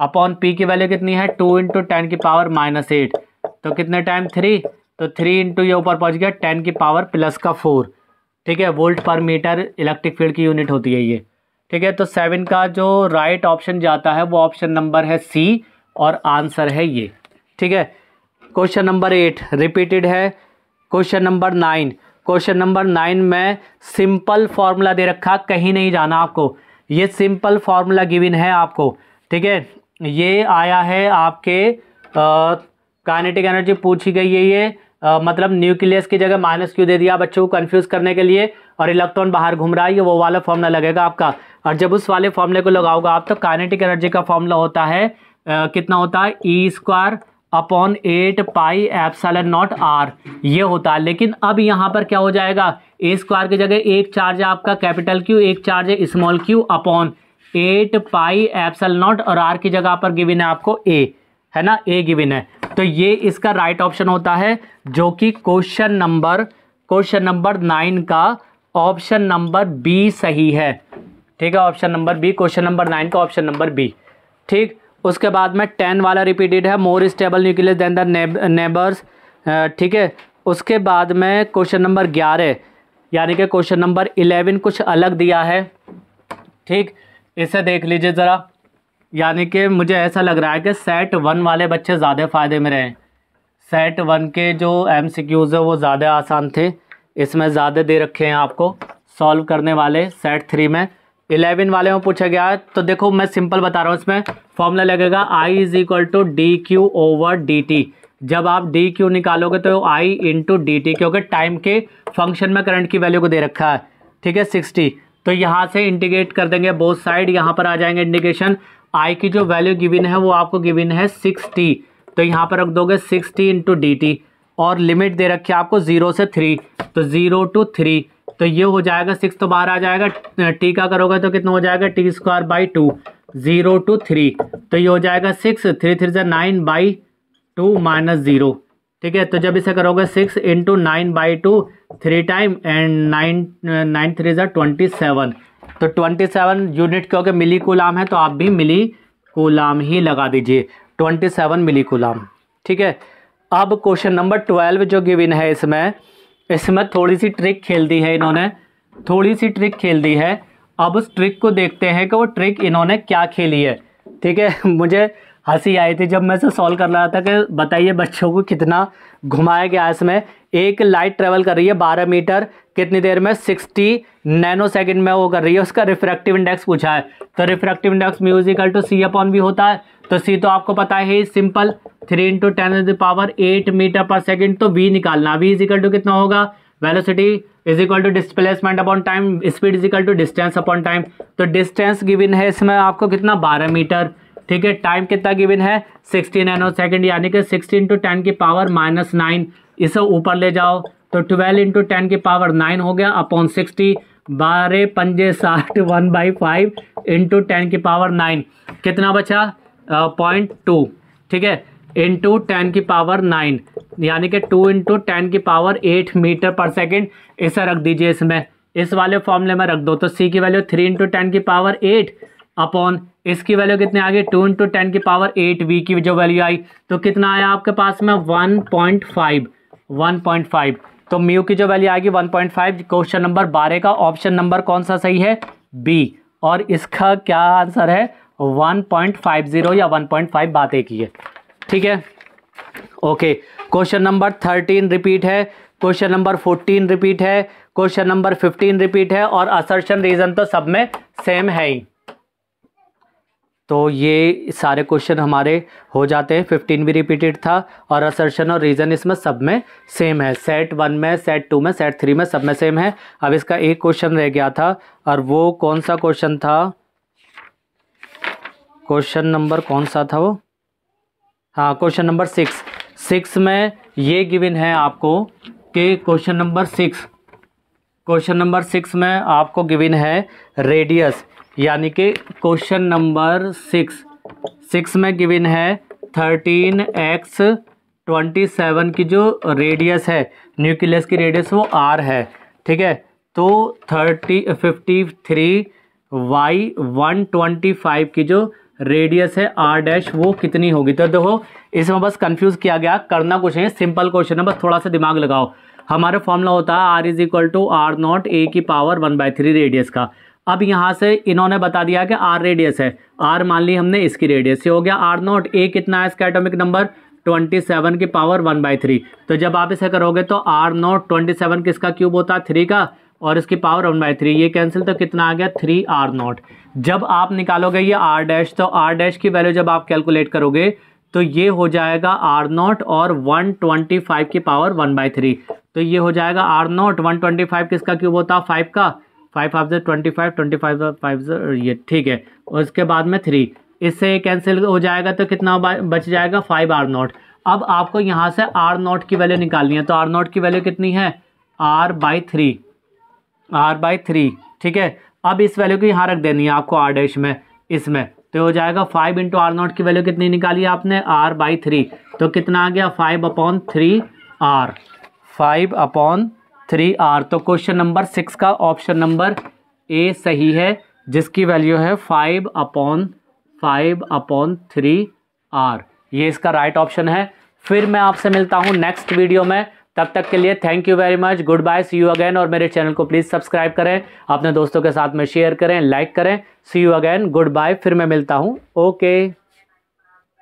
upon P की वैल्यू कितनी है टू इंटू टेन की पावर माइनस एट तो कितने टाइम थ्री तो थ्री इंटू ये ऊपर पहुंच गया टेन की पावर प्लस का फोर ठीक है वोल्ट पर मीटर इलेक्ट्रिक फील्ड की यूनिट होती है ये ठीक है तो सेवन का जो राइट ऑप्शन जाता है वो ऑप्शन नंबर है सी और आंसर है ये ठीक है क्वेश्चन नंबर एट रिपीटेड है question number nine question number nine में सिंपल फार्मूला दे रखा कहीं नहीं जाना आपको ये सिंपल फार्मूला गिविन है आपको ठीक है ये आया है आपके काइनेटिक एनर्जी पूछी गई है ये आ, मतलब न्यूक्लियस की जगह माइनस क्यू दे दिया बच्चों को कन्फ्यूज करने के लिए और इलेक्ट्रॉन बाहर घूम रहा है ये वो वाला फॉर्मूला लगेगा आपका और जब उस वाले फॉर्मूले को लगाओगे आप तो काइनेटिक एनर्जी का फॉर्मूला होता है आ, कितना होता है E square upon eight pi epsilon naught R ये होता है लेकिन अब यहाँ पर क्या हो जाएगा ए e स्क्वायर की जगह एक चार्ज है आपका कैपिटल क्यू एक चार्ज है small Q upon eight pi epsilon naught और आर की जगह पर गिविन है आपको ए है ना ए गिविन है तो ये इसका राइट ऑप्शन होता है जो कि question number question number nine का ऑप्शन नंबर बी सही है ठीक है option number B question number nine का ऑप्शन नंबर बी ठीक उसके बाद में टेन वाला रिपीटेड है more stable nucleus than the neighbours ठीक है उसके बाद में क्वेश्चन नंबर ग्यारह यानी कि क्वेश्चन नंबर इलेवन कुछ अलग दिया है ठीक इसे देख लीजिए ज़रा यानी कि मुझे ऐसा लग रहा है कि सेट वन वाले बच्चे ज़्यादा फ़ायदे में रहे सेट वन के जो एम सी क्यूज़ है वो ज़्यादा आसान थे इसमें ज़्यादा दे रखे हैं आपको सॉल्व करने वाले सेट थ्री में इलेवन वाले में पूछा गया है तो देखो मैं सिंपल बता रहा हूँ इसमें फॉर्मूला लगेगा I is equal to d q over d t जब आप डी क्यू निकालोगे तो आई इंटू डी टी क्योंकि टाइम के फंक्शन में करंट की वैल्यू को दे रखा है ठीक है सिक्सटी तो यहाँ से इंटीग्रेट कर देंगे बोथ साइड यहाँ पर आ जाएंगे इंडिकेशन आई की जो वैल्यू गिविन है वो आपको गिविन है सिक्स टी तो यहाँ पर रख दोगे six t into d t और लिमिट दे रखी है आपको ज़ीरो से थ्री तो ज़ीरो टू थ्री तो ये हो जाएगा सिक्स तो बाहर आ जाएगा टी का करोगे तो कितना हो जाएगा t square by two zero two three तो ये हो जाएगा सिक्स थ्री थ्री से nine by two minus zero ठीक है तो जब इसे करोगे six into nine by two three time and nine nine three जो ट्वेंटी सेवन तो ट्वेंटी सेवन यूनिट क्योंकि मिली कोलाम है तो आप भी मिली कोलाम ही लगा दीजिए ट्वेंटी सेवन मिली कोलाम ठीक है अब क्वेश्चन नंबर ट्वेल्व जो गिविन है इसमें इसमें थोड़ी सी ट्रिक खेल दी है इन्होंने थोड़ी सी ट्रिक खेल दी है अब उस ट्रिक को देखते हैं कि वो ट्रिक इन्होंने क्या खेली है ठीक है [laughs] मुझे हंसी आई थी जब मैं इसे सॉल्व कर रहा था कि बताइए बच्चों को कितना घुमाया गया इसमें एक लाइट ट्रेवल कर रही है बारह मीटर कितनी देर में सिक्सटी नैनो सेकेंड में वो कर रही है उसका रिफ्रैक्टिव इंडेक्स पूछा है तो refractive index is equal to C upon भी होता है तो सी तो आपको पता है simple three into ten the power eight metre पर सेकेंड तो वी निकालना वी इजिकल टू कितना होगा velocity is equal to displacement upon time speed is equal to distance upon time तो डिस्टेंस गिविन है इसमें आपको कितना बारह मीटर ठीक है टाइम कितना गिविन है सिक्सटी नैनो सेकेंड यानी कि सिक्सटी इंटू टेन की पावर माइनस नाइन इसे ऊपर ले जाओ तो ट्वेल्व इंटू टेन की पावर नाइन हो गया अपॉन सिक्सटी बारह पंजे साठ one by five into ten की पावर नाइन कितना बचा पॉइंट टू ठीक है इंटू टेन की पावर नाइन यानी कि टू इंटू टेन की पावर एट मीटर पर सेकेंड इसे रख दीजिए इसमें इस वाले फॉर्मूले में रख दो तो सी की वैल्यू थ्री इंटू टेन की पावर एट अपॉन इसकी वैल्यू कितनी आ गई टू इंटू टेन की पावर एट वी की जो वैल्यू आई तो कितना आया आपके पास में वन पॉइंट फाइव 1.5 तो म्यू की जो वैल्यू आएगी 1.5 क्वेश्चन नंबर 12 का ऑप्शन नंबर कौन सा सही है बी और इसका क्या आंसर है 1.50 या 1.5 बातें की है ठीक है ओके क्वेश्चन नंबर 13 रिपीट है क्वेश्चन नंबर 14 रिपीट है क्वेश्चन नंबर 15 रिपीट है और असर्शन रीजन तो सब में सेम है ही तो ये सारे क्वेश्चन हमारे हो जाते हैं फिफ्टीन भी रिपीटेड था और असर्शन और रीज़न इसमें सब में सेम है सेट वन में सेट टू में सेट थ्री में सब में सेम है अब इसका एक क्वेश्चन रह गया था और वो कौन सा क्वेश्चन था क्वेश्चन नंबर कौन सा था वो हाँ क्वेश्चन नंबर सिक्स सिक्स में ये गिविन है आपको कि question number six question number six में आपको गिविन है रेडियस यानी कि क्वेश्चन नंबर सिक्स सिक्स में गिविन है थर्टीन एक्स ट्वेंटी सेवन की जो रेडियस है न्यूक्लियस की रेडियस वो आर है ठीक है तो thirty fifty three Y one twenty five की जो रेडियस है आर डैश वो कितनी होगी तो देखो इसमें बस कंफ्यूज किया गया करना कुछ है सिंपल क्वेश्चन है बस थोड़ा सा दिमाग लगाओ हमारा फॉर्मूला होता है R is equal to R naught A की power one by three radius का अब यहाँ से इन्होंने बता दिया कि आर रेडियस है आर मान ली हमने इसकी रेडियस ये हो गया आर नॉट ए कितना है इसका एटोमिक नंबर ट्वेंटी सेवन की पावर वन बाई थ्री तो जब आप इसे करोगे तो आर नॉट ट्वेंटी सेवन किसका क्यूब होता है थ्री का और इसकी पावर वन बाई थ्री ये कैंसिल तो कितना आ गया थ्री आर नॉट जब आप निकालोगे ये आर डैश तो आर डैश की वैल्यू जब आप कैलकुलेट करोगे तो ये हो जाएगा आर नॉट और वन ट्वेंटी फाइव की पावर वन बाई थ्री तो ये हो जाएगा R naught one twenty five किसका क्यूब होता है फाइव का फाइव फाइव जो twenty five twenty five five जो ये ठीक है और उसके बाद में थ्री इससे कैंसिल हो जाएगा तो कितना बच जाएगा फाइव आर नॉट अब आपको यहाँ से आर नॉट की वैल्यू निकालनी है तो आर नॉट की वैल्यू कितनी है R by three R by three ठीक है अब इस वैल्यू को यहाँ रख देनी है आपको आर डैश में इसमें तो हो जाएगा फाइव इंटू आर नॉट की वैल्यू कितनी निकाली आपने आर बाई थ्री तो कितना आ गया five upon three R five upon three R तो क्वेश्चन नंबर सिक्स का ऑप्शन नंबर ए सही है जिसकी वैल्यू है five upon five upon three R ये इसका राइट right ऑप्शन है फिर मैं आपसे मिलता हूँ नेक्स्ट वीडियो में तब तक के लिए thank you very much goodbye see you again और मेरे चैनल को प्लीज़ सब्सक्राइब करें अपने दोस्तों के साथ में शेयर करें लाइक करें see you again goodbye फिर मैं मिलता हूँ ओके